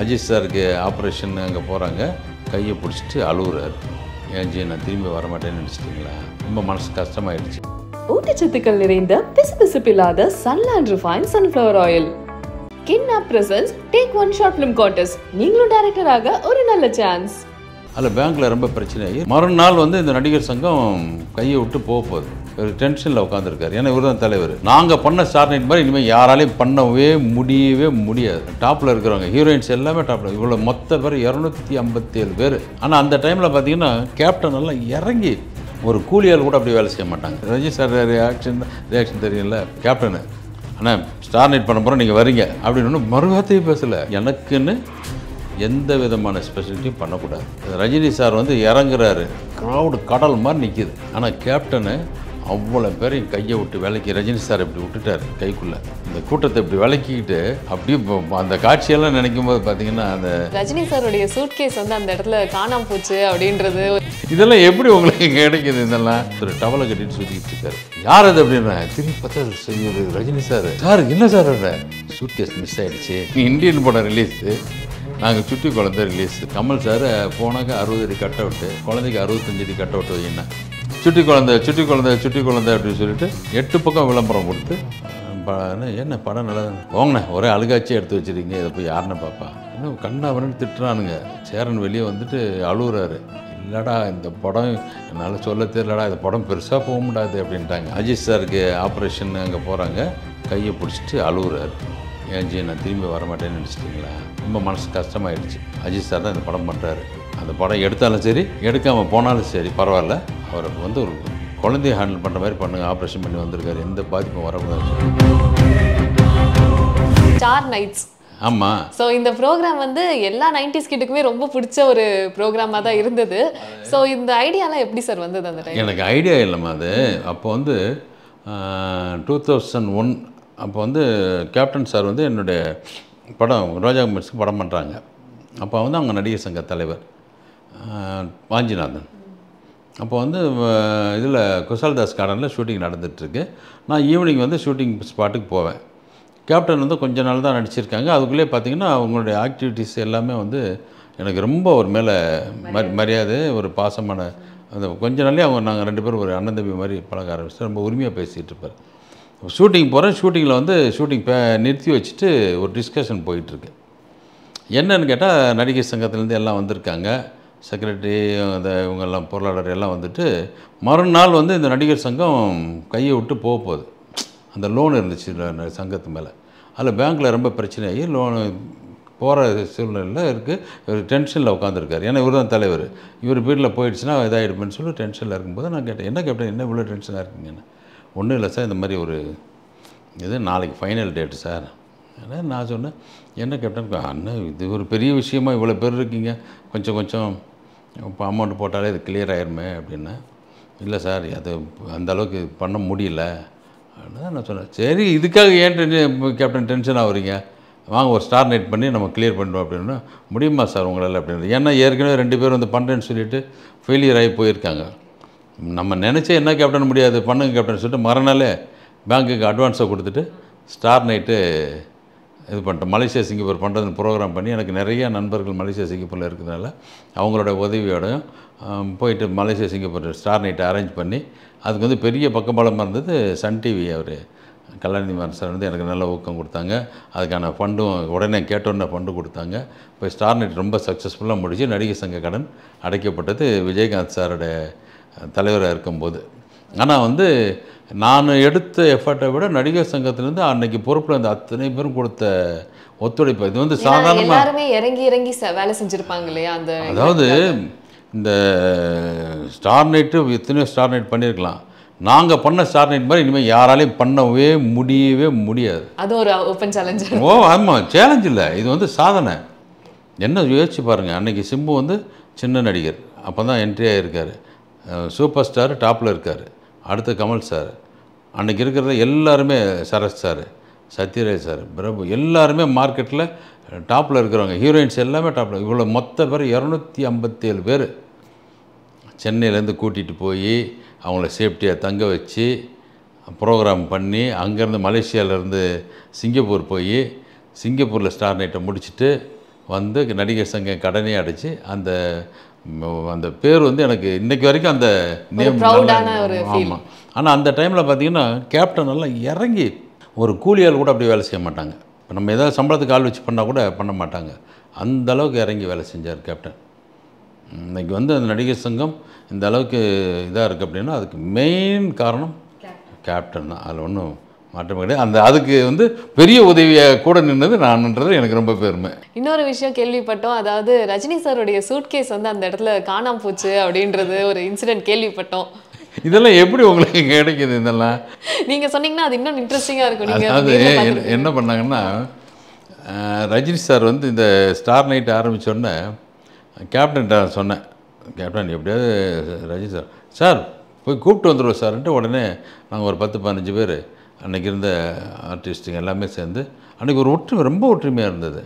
அஜித் சாருக்கு ஆப்ரேஷன் அங்கே போகிறாங்க கையை பிடிச்சிட்டு அழுகுறாரு ஏன் ஜி நான் திரும்பி வரமாட்டேன்னு நினச்சிட்டிங்களா ரொம்ப மனசு கஷ்டமாயிடுச்சு ஊட்டச்சத்துக்கள் நிறைந்த பிசுபிசுப்பில்லாத சன்லாண்ட் ரிஃபைன் சன்ஃப்ளவர் ஆயில் கின்னா presents take one short film contest நீங்களும் டேரக்டராக ஒரு நல்ல சான்ஸ் அதில் பேங்க்கில் ரொம்ப பிரச்சனை ஆகி மறுநாள் வந்து இந்த நடிகர் சங்கம் கையை விட்டு போக போகுது ஒரு டென்ஷனில் உட்காந்துருக்காரு ஏன்னா இவர் தான் தலைவர் நாங்கள் பண்ண ஸ்டார் நைட் மாதிரி இனிமேல் யாராலையும் பண்ணவே முடியவே முடியாது டாப்பில் இருக்கிறவங்க ஹீரோயின்ஸ் எல்லாமே டாப்பில் இவ்வளோ மொத்த பேர் இரநூத்தி ஐம்பத்தி ஏழு பேர் ஆனால் அந்த டைமில் பார்த்தீங்கன்னா கேப்டன் எல்லாம் இறங்கி ஒரு கூலியால் கூட அப்படி வேலை செய்ய மாட்டாங்க ரஜி சார் ரியாக்ஷன் ரியாக்ஷன் தெரியல கேப்டனு ஆனால் ஸ்டார் நைட் பண்ண போகிறோம் நீங்கள் வரீங்க அப்படின்னு மறுவார்த்தையும் பேசலை எனக்குன்னு எந்த விதமான ஸ்பெஷலிட்டியும் பண்ணக்கூடாது ரஜினி சார் வந்து இறங்குறாரு க்ரௌடு கடல் மாதிரி நிற்கிது ஆனால் கேப்டனு அவ்வளோ பேர் என் கையை விட்டு விளக்கி ரஜினி சார் இப்படி விட்டுட்டார் கைக்குள்ளே இந்த கூட்டத்தை இப்படி விளக்கிக்கிட்டு அப்படியே அந்த காட்சியெல்லாம் நினைக்கும் போது பார்த்தீங்கன்னா அந்த ரஜினி சாருடைய சூட்கேஸ் வந்து அந்த இடத்துல காணாம போச்சு அப்படின்றது இதெல்லாம் எப்படி உங்களுக்கு கிடைக்குது இதெல்லாம் ஒரு டவலை கட்டிட்டு சுற்றிக்கிட்டு இருக்காரு யார் அது அப்படின்னா திரும்பி பார்த்தா செய்யுது ரஜினி சார் சார் என்ன சார் சூட்கேஸ் மிஸ் ஆகிடுச்சு இந்தியன் படம் ரிலீஸு நாங்கள் சுட்டி குழந்தை ரிலீஸ் கமல் சார் போனாக்க அறுபது அடி கட் அவுட்டு குழந்தைக்கு அறுபத்தஞ்சு அடி கட் அவுட் வையினா சுட்டி குழந்தை சுட்டி குழந்தை சுட்டி குழந்தை அப்படின்னு சொல்லிட்டு எட்டு பக்கம் விளம்பரம் கொடுத்து என்ன படம் நல்லா போங்கண்ணே ஒரே அழுகாட்சியை எடுத்து வச்சுருக்கீங்க இதை போய் யாருன்னு பார்ப்பா இன்னும் கண்ணாவரன் திட்டுறானுங்க சேரன் வெளியே வந்துட்டு அழுகுறாரு இல்லைடா இந்த படம் என்னால் சொல்ல தெரியலடா இந்த படம் பெருசாக போக முடியாது அப்படின்ட்டாங்க அஜித் சாருக்கு ஆப்ரேஷன் அங்கே போகிறாங்க கையை பிடிச்சிட்டு அழுகுறாரு ஏன் ஜி நான் திரும்பி வரமாட்டேன்னு நினச்சிட்டிங்களா ரொம்ப மனசு கஷ்டமாயிடுச்சு அஜித் சார் தான் இந்த படம் பண்ணுறாரு அந்த படம் எடுத்தாலும் சரி எடுக்காமல் போனாலும் சரி பரவாயில்ல அவர் வந்து ஒரு குழந்தைய ஹேண்டில் பண்ணுற மாதிரி பண்ணுங்க ஆப்ரேஷன் பண்ணி வந்திருக்கார் எந்த பாதிப்பும் வரக்கூடாது ஸ்டார் நைட்ஸ் ஆமாம் ஸோ இந்த ப்ரோக்ராம் வந்து எல்லா நைன்டிஸ் கிட்டுக்குமே ரொம்ப பிடிச்ச ஒரு ப்ரோக்ராமாக தான் இருந்தது ஸோ இந்த ஐடியாலாம் எப்படி சார் வந்தது அந்த டைம் எனக்கு ஐடியா இல்லைம்மா அது அப்போ வந்து டூ தௌசண்ட் ஒன் அப்போ வந்து கேப்டன் சார் வந்து என்னுடைய படம் ரோஜா கம்பெனிஸ்க்கு படம் பண்ணுறாங்க அப்போ வந்து அவங்க நடிகர் சங்க தலைவர் வாஞ்சிநாதன் அப்போ வந்து இதில் குசால்தாஸ் கார்டனில் ஷூட்டிங் நடந்துகிட்ருக்கு நான் ஈவினிங் வந்து ஷூட்டிங் ஸ்பாட்டுக்கு போவேன் கேப்டன் வந்து கொஞ்ச நாள் தான் நடிச்சிருக்காங்க அதுக்குள்ளே பார்த்திங்கன்னா அவங்களுடைய ஆக்டிவிட்டீஸ் எல்லாமே வந்து எனக்கு ரொம்ப ஒரு மேலே மரியாதை ஒரு பாசமான அந்த கொஞ்ச நாளே அவங்க நாங்கள் ரெண்டு பேரும் ஒரு அண்ணன் தம்பி மாதிரி பழக ஆரம்பிச்சு ரொம்ப உரிமையாக பேசிகிட்டு இருப்பார் ஷூட்டிங் போகிறேன் ஷூட்டிங்கில் வந்து ஷூட்டிங் நிறுத்தி வச்சுட்டு ஒரு டிஸ்கஷன் போயிட்டுருக்கு என்னன்னு கேட்டால் நடிகை சங்கத்துலேருந்து எல்லாம் வந்திருக்காங்க செக்ரட்டரி அந்த இவங்கெல்லாம் பொருளாளர் எல்லாம் வந்துட்டு மறுநாள் வந்து இந்த நடிகர் சங்கம் கையை விட்டு போக போகுது அந்த லோன் இருந்துச்சு சங்கத்து மேலே அதில் பேங்க்கில் ரொம்ப பிரச்சனை ஆகி லோனு போகிற சூழ்நிலையில் இருக்குது டென்ஷனில் உட்காந்துருக்கார் ஏன்னா இவர் தான் தலைவர் இவர் வீட்டில் போயிடுச்சுன்னா இதாகிடுமேனு சொல்லி டென்ஷனில் இருக்கும்போது நான் கேட்டேன் என்ன கேப்டேன் என்ன இவ்வளோ டென்ஷனாக இருக்குங்கன்னு ஒன்றும் இல்லை சார் இந்த மாதிரி ஒரு இது நாளைக்கு ஃபைனல் டேட்டு சார் ஏன்னா நான் சொன்னேன் என்ன கேப்டன் அண்ணன் இது ஒரு பெரிய விஷயமா இவ்வளோ பேர் இருக்கீங்க கொஞ்சம் கொஞ்சம் இப்போ அமௌண்ட் போட்டாலே இது கிளியர் ஆயிருமே அப்படின்னு இல்லை சார் அது அந்த அளவுக்கு பண்ண முடியல அப்படின்னு தான் நான் சொன்னேன் சரி இதுக்காக ஏன் டென்ஷன் கேப்டன் டென்ஷன் ஆகுறீங்க வாங்க ஒரு ஸ்டார் நைட் பண்ணி நம்ம கிளியர் பண்ணுவோம் அப்படின்னா முடியுமா சார் உங்களால் அப்படின்னு ஏன்னா ஏற்கனவே ரெண்டு பேரும் வந்து பண்ணுறேன்னு சொல்லிவிட்டு ஃபெயிலியர் ஆகி போயிருக்காங்க நம்ம நினச்சே என்ன கேப்டன் முடியாது பண்ணுங்க கேப்டன் சொல்லிட்டு மறுநாளே பேங்க்குக்கு அட்வான்ஸை கொடுத்துட்டு ஸ்டார் நைட்டு இது பண்ணிட்டேன் மலேசியா சிங்கப்பூர் பண்ணுறது ப்ரோக்ராம் பண்ணி எனக்கு நிறைய நண்பர்கள் மலேசியா சிங்கப்பூரில் இருக்கிறதுனால அவங்களோட உதவியோடையும் போயிட்டு மலேசியா சிங்கப்பூர் ஸ்டார் நைட்டை அரேஞ்ச் பண்ணி அதுக்கு வந்து பெரிய பக்கபலமாக இருந்தது சன் டிவி அவர் கல்யாணி மாரன் சார் வந்து எனக்கு நல்ல ஊக்கம் கொடுத்தாங்க அதுக்கான ஃபண்டும் உடனே கேட்டோன்னே ஃபண்டு கொடுத்தாங்க இப்போ ஸ்டார் நைட் ரொம்ப சக்ஸஸ்ஃபுல்லாக முடிச்சு நடிகர் சங்க கடன் அடைக்கப்பட்டது விஜயகாந்த் சாரோட தலைவராக இருக்கும்போது ஆனால் வந்து நான் எடுத்த எஃபர்ட்டை விட நடிகர் சங்கத்திலேருந்து அன்னைக்கு பொறுப்பில் இருந்த அத்தனை பேரும் கொடுத்த ஒத்துழைப்பு இது வந்து சாதாரணமாக எல்லாருமே இறங்கி இறங்கி வேலை செஞ்சுருப்பாங்க இல்லையா அந்த அதாவது இந்த ஸ்டார் நைட்டு எத்தனையோ ஸ்டார் நைட் பண்ணியிருக்கலாம் நாங்கள் பண்ண ஸ்டார் நைட் மாதிரி இனிமேல் யாராலையும் பண்ணவே முடியவே முடியாது அது ஒரு ஓப்பன் சேலஞ்ச் ஓ ஆமாம் சேலஞ்ச் இல்லை இது வந்து சாதனை என்ன யோசிச்சு பாருங்கள் அன்றைக்கி சிம்பு வந்து சின்ன நடிகர் அப்போ தான் என்ட்ரி ஆகியிருக்காரு சூப்பர் ஸ்டார் டாப்பில் இருக்கார் அடுத்து கமல் சார் அன்றைக்கி இருக்கிறத எல்லாருமே சரஸ் சார் சத்யராஜ் சார் பிரபு எல்லாருமே மார்க்கெட்டில் டாப்பில் இருக்கிறவங்க ஹீரோயின்ஸ் எல்லாமே டாப்பில் இவ்வளோ மொத்த பேர் இரநூத்தி ஐம்பத்தேழு பேர் சென்னையிலேருந்து கூட்டிகிட்டு போய் அவங்கள சேஃப்டியாக தங்க வச்சு ப்ரோக்ராம் பண்ணி அங்கேருந்து மலேசியாவிலேருந்து சிங்கப்பூர் போய் சிங்கப்பூரில் ஸ்டார் நைட்டை முடிச்சுட்டு வந்து நடிகர் சங்கம் கடனே அடைச்சி அந்த அந்த பேர் வந்து எனக்கு இன்னைக்கு வரைக்கும் அந்த நேம் ஆமாம் ஆனால் அந்த டைமில் பார்த்தீங்கன்னா கேப்டன் எல்லாம் இறங்கி ஒரு கூலியால் கூட அப்படி வேலை செய்ய மாட்டாங்க இப்போ நம்ம ஏதாவது சம்பளத்துக்கு ஆள் வச்சு பண்ணால் கூட பண்ண மாட்டாங்க அந்த அளவுக்கு இறங்கி வேலை செஞ்சார் கேப்டன் இன்றைக்கி வந்து அந்த நடிகர் சங்கம் இந்த அளவுக்கு இதாக இருக்குது அப்படின்னா அதுக்கு மெயின் காரணம் கேப்டன் தான் அதில் ஒன்றும் மாற்றம் அந்த அதுக்கு வந்து பெரிய உதவியை கூட நின்னது நான்ன்றது எனக்கு ரொம்ப பெருமை இன்னொரு விஷயம் கேள்விப்பட்டோம் அதாவது ரஜினி சாருடைய சூட்கேஸ் வந்து அந்த இடத்துல காணாம போச்சு அப்படின்றது ஒரு இன்சிடென்ட் கேள்விப்பட்டோம் இதெல்லாம் எப்படி உங்களுக்கு கிடைக்குது இதெல்லாம் நீங்கள் சொன்னீங்கன்னா அது இன்னும் இன்ட்ரெஸ்டிங்காக இருக்கும் அதாவது என்ன பண்ணாங்கன்னா ரஜினி சார் வந்து இந்த ஸ்டார் நைட் ஆரம்பித்தோடனே கேப்டன் சொன்னேன் கேப்டன் எப்படியாவது ரஜினி சார் சார் போய் கூப்பிட்டு வந்துடுவோம் சார்ன்ட்டு உடனே நாங்கள் ஒரு பத்து பதினஞ்சு பேர் அன்றைக்கி இருந்த ஆர்டிஸ்ட்டுங்க எல்லாமே சேர்ந்து அன்றைக்கி ஒரு ஒற்றுமை ரொம்ப ஒற்றுமையாக இருந்தது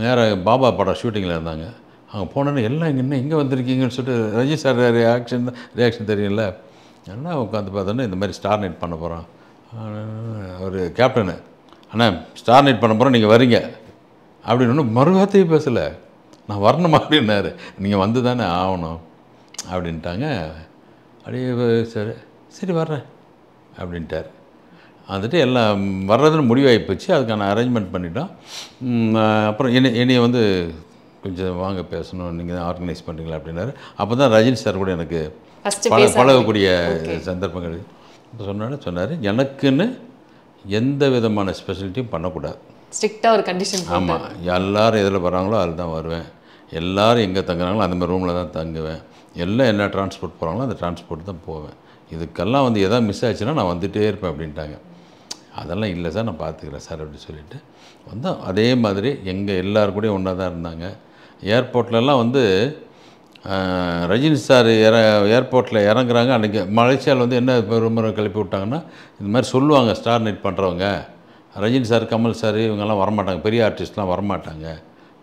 நேராக பாபா படம் ஷூட்டிங்கில் இருந்தாங்க அங்கே போனோன்னு எல்லாம் இங்கே என்ன இங்கே வந்திருக்கீங்கன்னு சொல்லிட்டு ரஜி சார் ரியாக்ஷன் ரியாக்ஷன் தெரியும்ல என்ன உட்காந்து பார்த்தோன்னா இந்த மாதிரி ஸ்டார் நைட் பண்ண போகிறோம் ஒரு கேப்டனு அண்ணா ஸ்டார் நைட் பண்ண போகிறோம் நீங்கள் வரீங்க அப்படின்னு மறுவார்த்தையும் பேசலை நான் வரணும் அப்படின்னாரு நீங்கள் வந்து தானே ஆகணும் அப்படின்ட்டாங்க அப்படியே சரி சரி வர்றேன் அப்படின்ட்டார் வந்துட்டு எல்லாம் வர்றதுன்னு முடிவாகி போச்சு அதுக்கான அரேஞ்ச்மெண்ட் பண்ணிட்டோம் அப்புறம் என்னை வந்து கொஞ்சம் வாங்க பேசணும் நீங்கள் தான் ஆர்கனைஸ் பண்ணுறீங்களா அப்படின்னாரு அப்போ தான் ரஜினி சார் கூட எனக்கு பல பழகக்கூடிய சந்தர்ப்பங்கள் இப்போ சொன்னாலும் சொன்னார் எனக்குன்னு எந்த விதமான ஸ்பெஷலிட்டியும் பண்ணக்கூடாது ஸ்ட்ரிக்டாக ஒரு கண்டிஷன் ஆமாம் எல்லோரும் எதில் வராங்களோ அதில் தான் வருவேன் எல்லோரும் எங்கே தங்குறாங்களோ அந்த மாதிரி ரூமில் தான் தங்குவேன் எல்லாம் என்ன டிரான்ஸ்போர்ட் போகிறாங்களோ அந்த டிரான்ஸ்போர்ட் தான் போவேன் இதுக்கெல்லாம் வந்து எதாவது மிஸ் ஆச்சுன்னா நான் வந்துகிட்டே இருப்பேன் அப்படின்ட்டாங்க அதெல்லாம் இல்லை சார் நான் பார்த்துக்கிறேன் சார் அப்படின்னு சொல்லிவிட்டு வந்தோம் அதே மாதிரி எங்கள் எல்லோரும் கூட ஒன்றா தான் இருந்தாங்க ஏர்போர்ட்லலாம் வந்து ரஜினி சார் இற ஏர்போர்ட்டில் இறங்குறாங்க அன்றைக்கி மலேசியாவில் வந்து என்ன பெருமுறை கிளப்பி விட்டாங்கன்னா இந்த மாதிரி சொல்லுவாங்க ஸ்டார் நைட் பண்ணுறவங்க ரஜினி சார் கமல் சார் இவங்கெல்லாம் வரமாட்டாங்க பெரிய ஆர்டிஸ்ட்லாம் வரமாட்டாங்க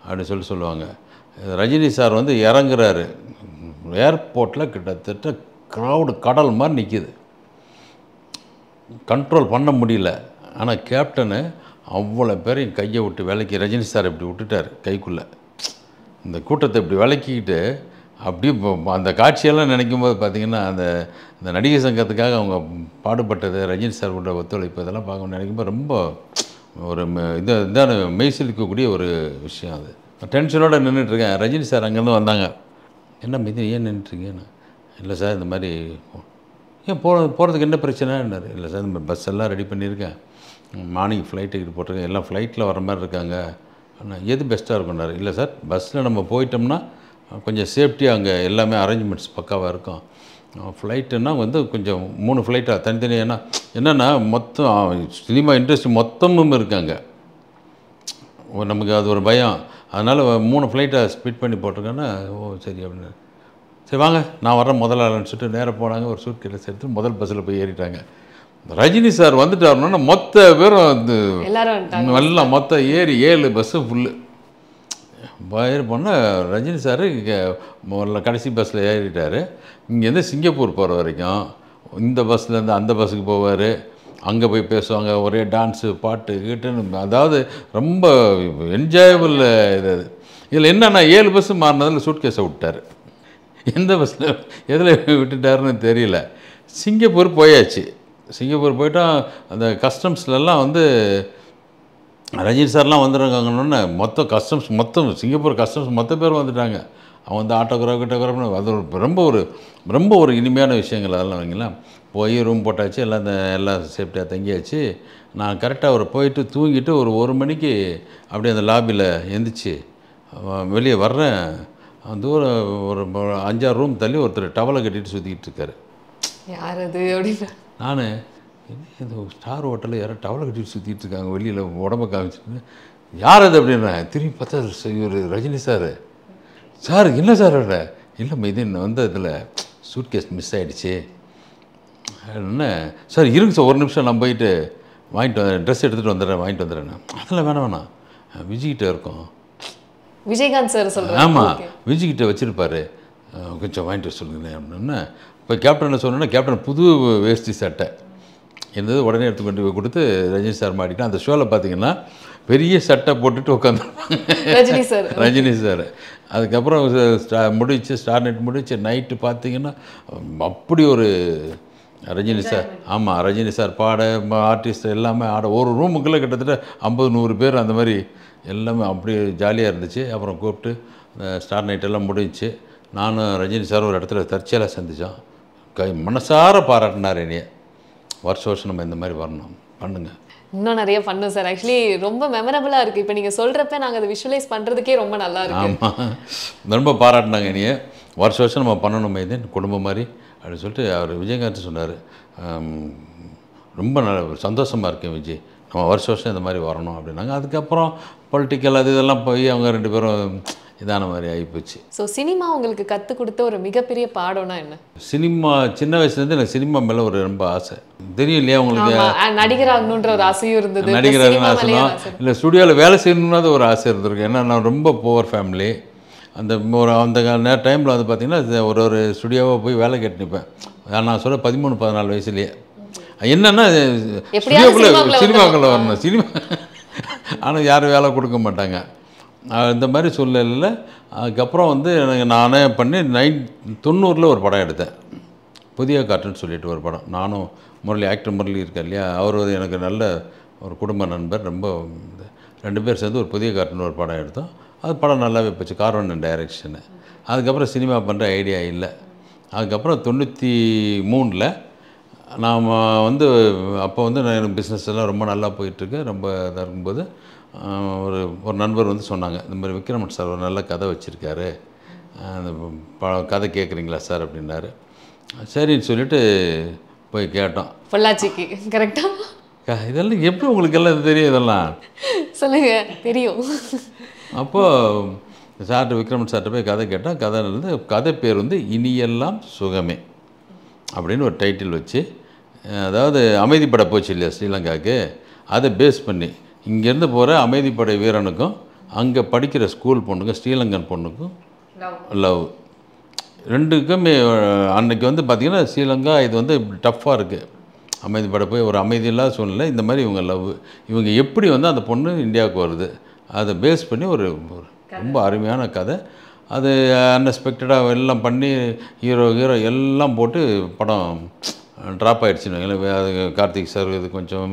அப்படின்னு சொல்லி சொல்லுவாங்க ரஜினி சார் வந்து இறங்குறாரு ஏர்போர்ட்டில் கிட்டத்தட்ட க்ரௌடு கடல் மாதிரி நிற்கிது கண்ட்ரோல் பண்ண முடியல ஆனால் கேப்டனு அவ்வளோ பேரையும் கையை விட்டு விலக்கி ரஜினி சார் இப்படி விட்டுட்டார் கைக்குள்ளே இந்த கூட்டத்தை இப்படி விலக்கிக்கிட்டு அப்படியே அந்த காட்சியெல்லாம் நினைக்கும் போது பார்த்திங்கன்னா அந்த இந்த நடிகை சங்கத்துக்காக அவங்க பாடுபட்டது ரஜினி சார் கூட ஒத்துழைப்பு இதெல்லாம் நினைக்கும் நினைக்கும்போது ரொம்ப ஒரு இது இதான மெய்சிலிக்கக்கூடிய ஒரு விஷயம் அது டென்ஷனோடு நின்றுட்டுருக்கேன் ரஜினி சார் அங்கேருந்து வந்தாங்க என்ன மிதி ஏன் நின்றுட்டுருக்கேன்னு இல்லை சார் இந்த மாதிரி ஏன் போ போகிறதுக்கு என்ன பிரச்சனைன்னாரு இல்லை சார் இந்த பஸ் எல்லாம் ரெடி பண்ணியிருக்கேன் மார்னிங் ஃப்ளைட் டிக்கெட் போட்டிருக்கேன் எல்லாம் ஃப்ளைட்டில் வர மாதிரி இருக்காங்க ஆனால் எது பெஸ்ட்டாக இருக்கும்னாரு இல்லை சார் பஸ்ஸில் நம்ம போயிட்டோம்னா கொஞ்சம் சேஃப்டியாக அங்கே எல்லாமே அரேஞ்ச்மெண்ட்ஸ் பக்காவாக இருக்கும் ஃப்ளைட்டுனால் வந்து கொஞ்சம் மூணு ஃப்ளைட்டாக தனித்தனியாக என்னென்னா மொத்தம் சினிமா இண்டஸ்ட்ரி மொத்தமும் இருக்காங்க நமக்கு அது ஒரு பயம் அதனால் மூணு ஃப்ளைட்டை ஸ்பிட் பண்ணி போட்டிருக்கேன்னா ஓ சரி அப்படின்னு சரி வாங்க நான் வர்றேன் முதலாளன்னு சொல்லிட்டு நேராக போனாங்க ஒரு சூட் கேட்டை சேர்த்து முதல் பஸ்ஸில் போய் ஏறிட்டாங்க ரஜினி சார் வந்துட்டாருன்னா மொத்த பேரும் வந்து எல்லாம் மொத்த ஏறி ஏழு பஸ்ஸு ஃபுல்லு ஏறி போனால் ரஜினி சார் முதல்ல கடைசி பஸ்ஸில் ஏறிட்டார் இங்கேருந்து சிங்கப்பூர் போகிற வரைக்கும் இந்த பஸ்லேருந்து அந்த பஸ்ஸுக்கு போவார் அங்கே போய் பேசுவாங்க ஒரே டான்ஸு பாட்டு கீட்டுன்னு அதாவது ரொம்ப என்ஜாயபிள் இது இதில் என்னென்னா ஏழு பஸ்ஸு மாறினதில் சூட் கேஸை விட்டார் எந்த பஸ்ஸில் எதில் விட்டுட்டாருன்னு தெரியல சிங்கப்பூர் போயாச்சு சிங்கப்பூர் போயிட்டால் அந்த கஸ்டம்ஸ்லலாம் வந்து ரஞ்சித் சார்லாம் வந்துருக்காங்கன்னு மொத்தம் கஸ்டம்ஸ் மொத்தம் சிங்கப்பூர் கஸ்டம்ஸ் மொத்த பேர் வந்துட்டாங்க அவங்க வந்து ஆட்டோகிராஃப் கிட்டோகிராஃப்னு அது ஒரு ரொம்ப ஒரு ரொம்ப ஒரு இனிமையான விஷயங்கள் அதெல்லாம் வைங்களா போய் ரூம் போட்டாச்சு எல்லாம் இந்த எல்லாம் சேஃப்டியாக தங்கியாச்சு நான் கரெக்டாக ஒரு போயிட்டு தூங்கிட்டு ஒரு ஒரு மணிக்கு அப்படியே அந்த லாபியில் எந்திரிச்சு வெளியே வர்றேன் அந்த ஒரு ஒரு அஞ்சாறு ரூம் தள்ளி ஒருத்தர் டவலை கட்டிட்டு சுற்றிக்கிட்டு இருக்காரு யார் அது அப்படின்னு நான் இந்த ஸ்டார் ஹோட்டலில் யாரோ டவலை கட்டிட்டு சுற்றிட்டு இருக்காங்க வெளியில் உடம்பை காமிச்சுன்னு யார் அது அப்படின்னா திரும்பி பார்த்தா இவர் ரஜினி சார் சார் என்ன சார் இல்லை இல்லை என்ன வந்து இதில் சூட் கேஸ் மிஸ் ஆகிடுச்சி என்ன சார் இருங்க சார் ஒரு நிமிஷம் நான் போயிட்டு வாங்கிட்டு வந்து ட்ரெஸ் எடுத்துகிட்டு வந்துடுறேன் வாங்கிட்டு வந்துடுறேண்ணா அதெல்லாம் வேணாம் வேணாம் விஜிக்கிட்டே இருக்கோம் விஜயகாந்த் சார் சொல்கிறார் ஆமாம் விஜய்கிட்ட வச்சுருப்பாரு கொஞ்சம் வாங்கிட்டு சொல்லுங்களேன் அப்படின்னா இப்போ கேப்டனை சொன்னோன்னா கேப்டன் புது வேஷ்டி சட்டை இருந்தது உடனே எடுத்து கொண்டு போய் கொடுத்து ரஜினி சார் மாட்டிக்கிட்டா அந்த ஷோவில் பார்த்தீங்கன்னா பெரிய சட்டை போட்டுட்டு உட்காந்துருப்பாங்க ரஜினி சார் ரஜினி சார் அதுக்கப்புறம் முடிச்சு ஸ்டார் நைட் முடிச்சு நைட்டு பார்த்தீங்கன்னா அப்படி ஒரு ரஜினி சார் ஆமாம் ரஜினி சார் பாட ஆர்டிஸ்ட் எல்லாமே ஆட ஒரு ரூமுக்குள்ளே கிட்டத்தட்ட ஐம்பது நூறு பேர் அந்த மாதிரி எல்லாமே அப்படியே ஜாலியாக இருந்துச்சு அப்புறம் கூப்பிட்டு ஸ்டார் நைட்டெல்லாம் முடிஞ்சிச்சு நானும் ரஜினி சார் ஒரு இடத்துல தற்செயலாக சந்தித்தோம் கை மனசார பாராட்டினார் என்னைய வருஷ வருஷம் நம்ம இந்த மாதிரி வரணும் பண்ணுங்கள் இன்னும் நிறைய பண்ணும் சார் ஆக்சுவலி ரொம்ப மெமரபுளாக இருக்குது இப்போ நீங்கள் சொல்கிறப்ப நாங்கள் அதை விஷுவலைஸ் பண்ணுறதுக்கே ரொம்ப நல்லா இருக்கும் ஆமாம் ரொம்ப பாராட்டினாங்க இனியே வருஷ வருஷம் நம்ம பண்ணணும் இது குடும்பம் மாதிரி அப்படின்னு சொல்லிட்டு அவர் விஜயகாந்த் சொன்னார் ரொம்ப நல்ல சந்தோஷமாக இருக்கேன் விஜய் நம்ம வருஷ வருஷம் இந்த மாதிரி வரணும் அப்படின்னாங்க அதுக்கப்புறம் பொலிட்டிக்கல் அது இதெல்லாம் போய் அவங்க ரெண்டு பேரும் இதான மாதிரி ஆகிப்போச்சு ஸோ சினிமா உங்களுக்கு கற்றுக் கொடுத்த ஒரு மிகப்பெரிய பாடம்னா என்ன சினிமா சின்ன வயசுலேருந்து எனக்கு சினிமா மேலே ஒரு ரொம்ப ஆசை தெரியும் இல்லையா உங்களுக்கு நடிகராகணுன்ற ஒரு ஆசையும் இருந்தது நடிகராகணும் ஆசைலாம் இல்லை ஸ்டுடியோவில் வேலை செய்யணும்னாது ஒரு ஆசை இருந்திருக்கு ஏன்னா நான் ரொம்ப புவர் ஃபேமிலி அந்த ஒரு அந்த டைமில் வந்து பார்த்தீங்கன்னா ஒரு ஒரு ஸ்டுடியோவாக போய் வேலை கேட்டு நிற்பேன் நான் சொல்ல பதிமூணு பதினாலு வயசுலேயே என்னென்னா சினிமாக்குள்ளே வரணும் சினிமா ஆனால் யாரும் வேலை கொடுக்க மாட்டாங்க இந்த மாதிரி சூழ்நிலையில் அதுக்கப்புறம் வந்து எனக்கு நானே பண்ணி நைன் தொண்ணூறில் ஒரு படம் எடுத்தேன் புதிய காட்டுன்னு சொல்லிட்டு ஒரு படம் நானும் முரளி ஆக்டர் முரளி இருக்கேன் இல்லையா அவர் வந்து எனக்கு நல்ல ஒரு குடும்ப நண்பர் ரொம்ப ரெண்டு பேர் சேர்ந்து ஒரு புதிய காட்டுன்னு ஒரு படம் எடுத்தோம் அது படம் நல்லாவே போச்சு கார்வன் டைரக்ஷனு அதுக்கப்புறம் சினிமா பண்ணுற ஐடியா இல்லை அதுக்கப்புறம் தொண்ணூற்றி மூணில் நாம் வந்து அப்போ வந்து நான் எனக்கு பிஸ்னஸ் எல்லாம் ரொம்ப நல்லா போயிட்டுருக்கு ரொம்ப இதாக இருக்கும்போது ஒரு ஒரு நண்பர் வந்து சொன்னாங்க இந்த மாதிரி விக்ரமன் சார் ஒரு நல்ல கதை வச்சுருக்காரு அந்த ப கதை கேட்குறீங்களா சார் அப்படின்னாரு சரின்னு சொல்லிட்டு போய் கேட்டோம் பொள்ளாச்சிக்கு கரெக்டாக இதெல்லாம் எப்படி உங்களுக்கு எல்லாம் தெரியும் இதெல்லாம் சொல்லுங்க தெரியும் அப்போது சார்கிட்ட விக்ரமன் சார்கிட்ட போய் கதை கேட்டால் கதை வந்து கதை பேர் வந்து இனியெல்லாம் சுகமே அப்படின்னு ஒரு டைட்டில் வச்சு அதாவது அமைதிப்பட போச்சு இல்லையா ஸ்ரீலங்காவுக்கு அதை பேஸ் பண்ணி இங்கேருந்து போகிற அமைதிப்படை வீரனுக்கும் அங்கே படிக்கிற ஸ்கூல் பொண்ணுக்கும் ஸ்ரீலங்கன் பொண்ணுக்கும் லவ் ரெண்டுக்குமே அன்னைக்கு வந்து பார்த்திங்கன்னா ஸ்ரீலங்கா இது வந்து டஃப்பாக இருக்குது அமைதிப்பட போய் ஒரு அமைதியில்லாத சூழ்நிலை இந்த மாதிரி இவங்க லவ் இவங்க எப்படி வந்து அந்த பொண்ணு இந்தியாவுக்கு வருது அதை பேஸ் பண்ணி ஒரு ரொம்ப அருமையான கதை அது அன்எக்ஸ்பெக்டடாக எல்லாம் பண்ணி ஹீரோ ஹீரோ எல்லாம் போட்டு படம் ட்ராப் ஆகிடுச்சுன்னு அது கார்த்திக் சார் இது கொஞ்சம்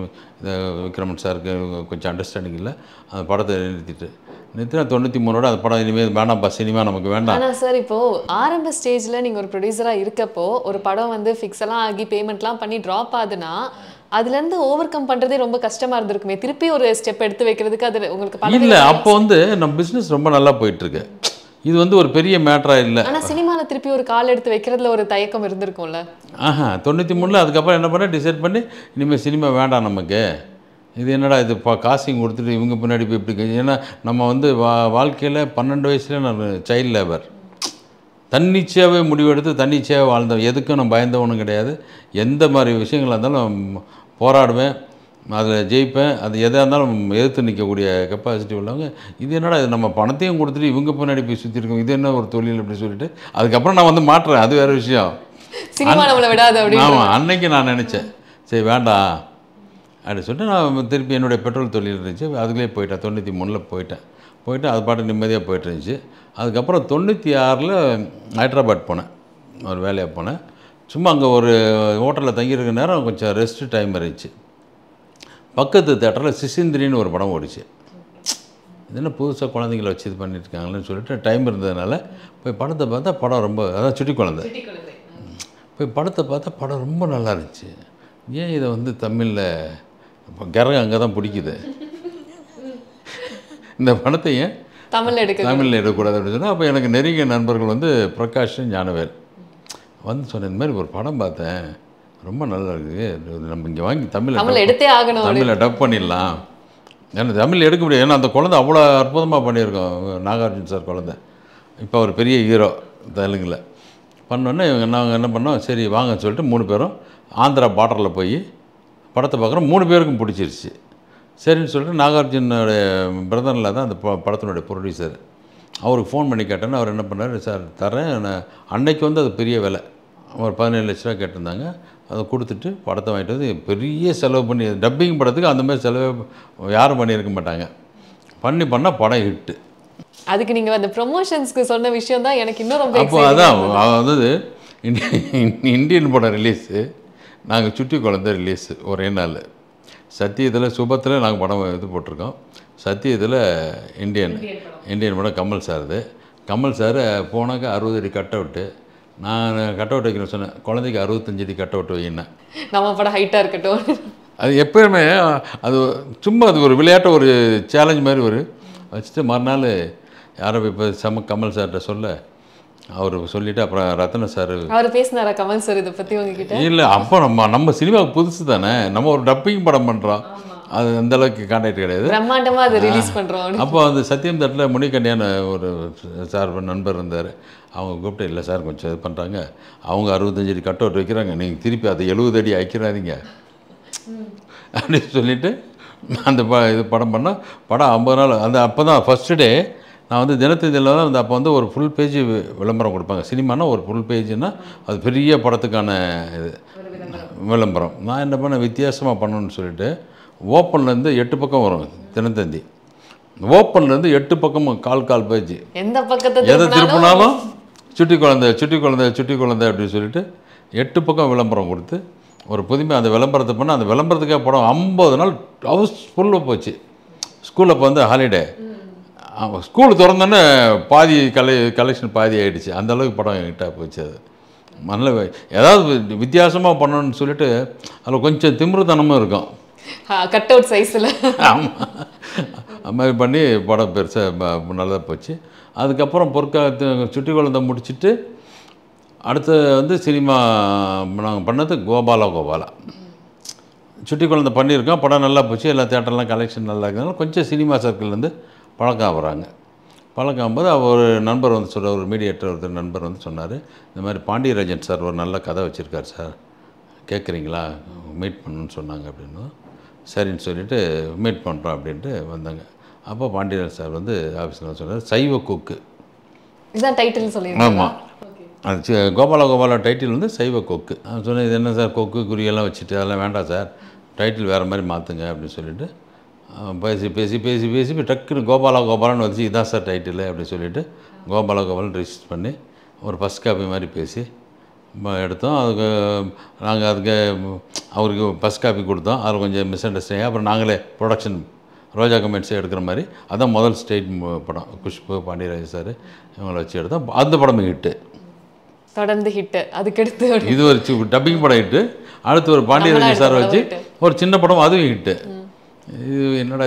விக்ரமன் சாருக்கு கொஞ்சம் அண்டர்ஸ்டாண்டிங் இல்லை அந்த படத்தை நிறுத்திட்டு நிறுத்தினா தொண்ணூற்றி மூணோட அந்த படம் இனிமேல் வேண்டாம்ப்பா சினிமா நமக்கு வேண்டாம் ஆனால் சார் இப்போது ஆரம்ப ஸ்டேஜில் நீங்கள் ஒரு ப்ரொடியூசராக இருக்கப்போ ஒரு படம் வந்து ஃபிக்ஸெல்லாம் ஆகி பேமெண்ட்லாம் பண்ணி ட்ராப் ஆகுதுன்னா அதுலேருந்து ஓவர் கம் பண்ணுறதே ரொம்ப கஷ்டமாக இருந்திருக்குமே திருப்பி ஒரு ஸ்டெப் எடுத்து வைக்கிறதுக்கு அது உங்களுக்கு இல்லை அப்போ வந்து நம்ம பிஸ்னஸ் ரொம்ப நல்லா போயிட்டுருக்கு இது வந்து ஒரு பெரிய மேட்ரா இல்லை ஆனால் சினிமாவில் திருப்பி ஒரு கால் எடுத்து வைக்கிறதுல ஒரு தயக்கம் இருந்திருக்கும்ல ஆஹா தொண்ணூற்றி மூணில் அதுக்கப்புறம் என்ன பண்ண டிசைட் பண்ணி இனிமேல் சினிமா வேண்டாம் நமக்கு இது என்னடா இது இப்போ காசிங் கொடுத்துட்டு இவங்க பின்னாடி போய் இப்படி ஏன்னா நம்ம வந்து வா வாழ்க்கையில் பன்னெண்டு வயசில் நான் சைல்ட் லேபர் தன்னிச்சையாகவே முடிவெடுத்து தன்னிச்சையாக வாழ்ந்தேன் எதுக்கும் நான் பயந்தவனும் கிடையாது எந்த மாதிரி விஷயங்களாக இருந்தாலும் போராடுவேன் அதில் ஜெயிப்பேன் அது எதாக இருந்தாலும் எதிர்த்து நிற்கக்கூடிய கெப்பாசிட்டி உள்ளவங்க இது என்னடா இது நம்ம பணத்தையும் கொடுத்துட்டு இவங்க பின்னாடி போய் சுற்றிருக்கோம் இது என்ன ஒரு தொழில் அப்படின்னு சொல்லிட்டு அதுக்கப்புறம் நான் வந்து மாட்டுறேன் அது வேறு விஷயம் ஆமாம் அன்னைக்கு நான் நினச்சேன் சரி வேண்டாம் அப்படின்னு சொல்லிட்டு நான் திருப்பி என்னுடைய பெட்ரோல் தொழில் இருந்துச்சு அதுலேயே போயிட்டேன் தொண்ணூற்றி மூணில் போயிட்டேன் போயிட்டு அது பாட்டு நிம்மதியாக போயிட்டு இருந்துச்சு அதுக்கப்புறம் தொண்ணூற்றி ஆறில் ஹைட்ராபாத் போனேன் ஒரு வேலையாக போனேன் சும்மா அங்கே ஒரு ஹோட்டலில் தங்கியிருக்க நேரம் கொஞ்சம் ரெஸ்ட் டைம் இருந்துச்சு பக்கத்து தேட்டரில் சிசிந்திரின்னு ஒரு படம் ஓடிச்சு இது புதுசாக குழந்தைங்கள வச்சு இது பண்ணியிருக்காங்களேன்னு சொல்லிட்டு டைம் இருந்ததுனால போய் படத்தை பார்த்தா படம் ரொம்ப அதான் சுட்டி குழந்தை போய் படத்தை பார்த்தா படம் ரொம்ப நல்லா இருந்துச்சு ஏன் இதை வந்து தமிழில் கிரகம் கரகம் அங்கே தான் பிடிக்குது இந்த படத்தை ஏன் தமிழில் எடுக்க தமிழில் எடுக்கக்கூடாது அப்படின்னு சொன்னால் அப்போ எனக்கு நெருங்கிய நண்பர்கள் வந்து பிரகாஷ் ஞானவேல் வந்து சொன்ன இந்த மாதிரி ஒரு படம் பார்த்தேன் ரொம்ப நல்லா இருக்குது நம்ம இங்கே வாங்கி தமிழ் எடுத்தே ஆகணும் தமிழில் டப் பண்ணிடலாம் ஏன்னா தமிழ் எடுக்க முடியாது ஏன்னா அந்த குழந்தை அவ்வளோ அற்புதமாக பண்ணியிருக்கோம் நாகார்ஜுன் சார் குழந்தை இப்போ அவர் பெரிய ஹீரோ தெலுங்கில் பண்ணோன்னே இவங்க நாங்கள் என்ன பண்ணோம் சரி வாங்கன்னு சொல்லிட்டு மூணு பேரும் ஆந்திரா பார்டரில் போய் படத்தை பார்க்குறோம் மூணு பேருக்கும் பிடிச்சிருச்சு சரின்னு சொல்லிட்டு நாகார்ஜுனுடைய பிரதனில் தான் அந்த படத்தினுடைய ப்ரொடியூசர் அவருக்கு ஃபோன் பண்ணி கேட்டேன்னு அவர் என்ன பண்ணார் சார் தரேன் அன்னைக்கு வந்து அது பெரிய விலை ஒரு பதினேழு லட்ச ரூபா கேட்டிருந்தாங்க அதை கொடுத்துட்டு படத்தை வாங்கிட்டு வந்து பெரிய செலவு பண்ணி டப்பிங் படத்துக்கு அந்த மாதிரி செலவே யாரும் பண்ணியிருக்க மாட்டாங்க பண்ணி பண்ணால் படம் ஹிட்டு அதுக்கு நீங்கள் அந்த ப்ரொமோஷன்ஸ்க்கு சொன்ன விஷயம் தான் எனக்கு இன்னும் ரொம்ப அப்போ அதான் அதாவது இந்தியன் படம் ரிலீஸு நாங்கள் சுட்டி குழந்த ரிலீஸு ஒரே நாள் சத்தியத்தில் சுபத்தில் நாங்கள் படம் இது போட்டிருக்கோம் சத்தியத்தில் இந்தியன் இந்தியன் படம் கமல் சார் இது கமல் சார் போனாக்கா அறுபது அடி கட் அவுட்டு நான் கட் அவுட் வைக்கணும்னு சொன்னேன் குழந்தைக்கு அறுபத்தஞ்சு அடி கட் அவுட் வைக்கினேன் நம்ம படம் ஹைட்டாக இருக்கட்டும் அது எப்போயுமே அது சும்மா அது ஒரு விளையாட்டு ஒரு சேலஞ்ச் மாதிரி ஒரு வச்சுட்டு மறுநாள் யாரோ இப்போ சம கமல் சார்கிட்ட சொல்ல அவர் சொல்லிவிட்டு அப்புறம் ரத்ன சார் அவர் பேசினாரா கமல் சார் இதை பற்றி உங்ககிட்ட இல்லை அப்போ நம்ம நம்ம சினிமாவுக்கு புதுசு தானே நம்ம ஒரு டப்பிங் படம் பண்ணுறோம் அது அந்த அளவுக்கு கான்டாக்ட் கிடையாது பிரம்மாண்டமாக அதை ரிலீஸ் பண்ணுறோம் அப்போ அந்த சத்தியம் தட்டில் முனிக்கண்டியான ஒரு சார் நண்பர் இருந்தார் அவங்க கூப்பிட்டு இல்லை சார் கொஞ்சம் இது பண்ணுறாங்க அவங்க அறுபத்தஞ்சு அடி கட் அவுட் வைக்கிறாங்க நீங்கள் திருப்பி அதை எழுபது அடி ஆக்கிறாதீங்க அப்படின்னு சொல்லிவிட்டு அந்த ப இது படம் பண்ணால் படம் ஐம்பது நாள் அந்த அப்போ தான் ஃபஸ்ட்டு டே நான் வந்து தினத்தந்தியில் தான் வந்து அப்போ வந்து ஒரு ஃபுல் பேஜ் விளம்பரம் கொடுப்பாங்க சினிமானா ஒரு ஃபுல் பேஜுன்னா அது பெரிய படத்துக்கான இது விளம்பரம் நான் என்ன பண்ண வித்தியாசமாக பண்ணணுன்னு சொல்லிட்டு ஓப்பன்லேருந்து எட்டு பக்கம் வரும் தினத்தந்தி ஓப்பன்லேருந்து எட்டு பக்கமும் கால் கால் பேஜ் எந்த பக்கத்தை எதை திருப்பினாலும் சுட்டி குழந்தை சுட்டி குழந்தை சுட்டி குழந்தை அப்படின்னு சொல்லிட்டு எட்டு பக்கம் விளம்பரம் கொடுத்து ஒரு புதுமை அந்த விளம்பரத்தை பண்ண அந்த விளம்பரத்துக்கே படம் ஐம்பது நாள் ஹவுஸ் ஃபுல்லாக போச்சு ஸ்கூலில் இப்போ வந்து ஹாலிடே ஸ்கூல் திறந்தோன்னே பாதி கலை கலெக்ஷன் பாதி ஆகிடுச்சு அந்தளவுக்கு படம் என்கிட்ட போச்சு அது நல்ல ஏதாவது வித்தியாசமாக பண்ணணும்னு சொல்லிட்டு அதில் கொஞ்சம் திமுருத்தனமும் இருக்கும் கட் அவுட் சைஸில் ஆமாம் அது மாதிரி பண்ணி படம் பெருசாக நல்லதாக போச்சு அதுக்கப்புறம் பொற்காலத்தை சுட்டி குழந்தை முடிச்சுட்டு அடுத்து வந்து சினிமா நாங்கள் பண்ணது கோபாலா கோபாலா சுட்டி குழந்தை பண்ணியிருக்கோம் படம் நல்லா போச்சு எல்லா தேட்டர்லாம் கலெக்ஷன் நல்லா இருக்கிறதுனால கொஞ்சம் சினிமா சர்க்கிள்லேருந்து பழக்கம் ஆகிறாங்க பழக்கம் ஆகும்போது அவர் நண்பர் வந்து சொல்கிற ஒரு மீடியேட்டர் ஒருத்தர் நண்பர் வந்து சொன்னார் இந்த மாதிரி பாண்டியராஜன் சார் ஒரு நல்ல கதை வச்சுருக்கார் சார் கேட்குறீங்களா மீட் பண்ணணுன்னு சொன்னாங்க அப்படின்னு சரின்னு சொல்லிவிட்டு மீட் பண்ணுறோம் அப்படின்ட்டு வந்தாங்க அப்போ பாண்டியராஜ் சார் வந்து ஆஃபீஸில் சொன்னார் சைவ கொக்கு இதுதான் டைட்டில் சொல்லி ஆமாம் அது கோபால கோபாலா டைட்டில் வந்து சைவ கொக்கு அவன் சொன்னேன் இது என்ன சார் கொக்கு குறியெல்லாம் வச்சுட்டு அதெல்லாம் வேண்டாம் சார் டைட்டில் வேறு மாதிரி மாற்றுங்க அப்படின்னு சொல்லிட்டு பேசி பேசி பேசி பேசி இப்போ டக்குன்னு கோபாலா கோபாலன்னு வச்சு இதான் சார் டைட்டில் அப்படின்னு சொல்லிவிட்டு கோபாலா கோபாலன் ரிஜிஸ்டர் பண்ணி ஒரு ஃபஸ்ட் காப்பி மாதிரி பேசி எடுத்தோம் அதுக்கு நாங்கள் அதுக்கு அவருக்கு ஃபஸ்ட் காப்பி கொடுத்தோம் அதில் கொஞ்சம் மிஸ் அண்டர்ஸ்டாண்டிங் அப்புறம் நாங்களே ப்ரொடக்ஷன் ரோஜா கமெண்ட்ஸே எடுக்கிற மாதிரி அதான் முதல் ஸ்டேட் படம் குஷ்பு பாண்டியராஜ் சார் இவங்களை வச்சு எடுத்தால் அந்த படம் ஹிட்டு தொடர்ந்து ஹிட்டு அதுக்கடுத்து இது ஒரு டப்பிங் படம் ஹிட்டு அடுத்து ஒரு பாண்டியராஜ் சார் வச்சு ஒரு சின்ன படம் அதுவும் ஹிட்டு இது என்னடா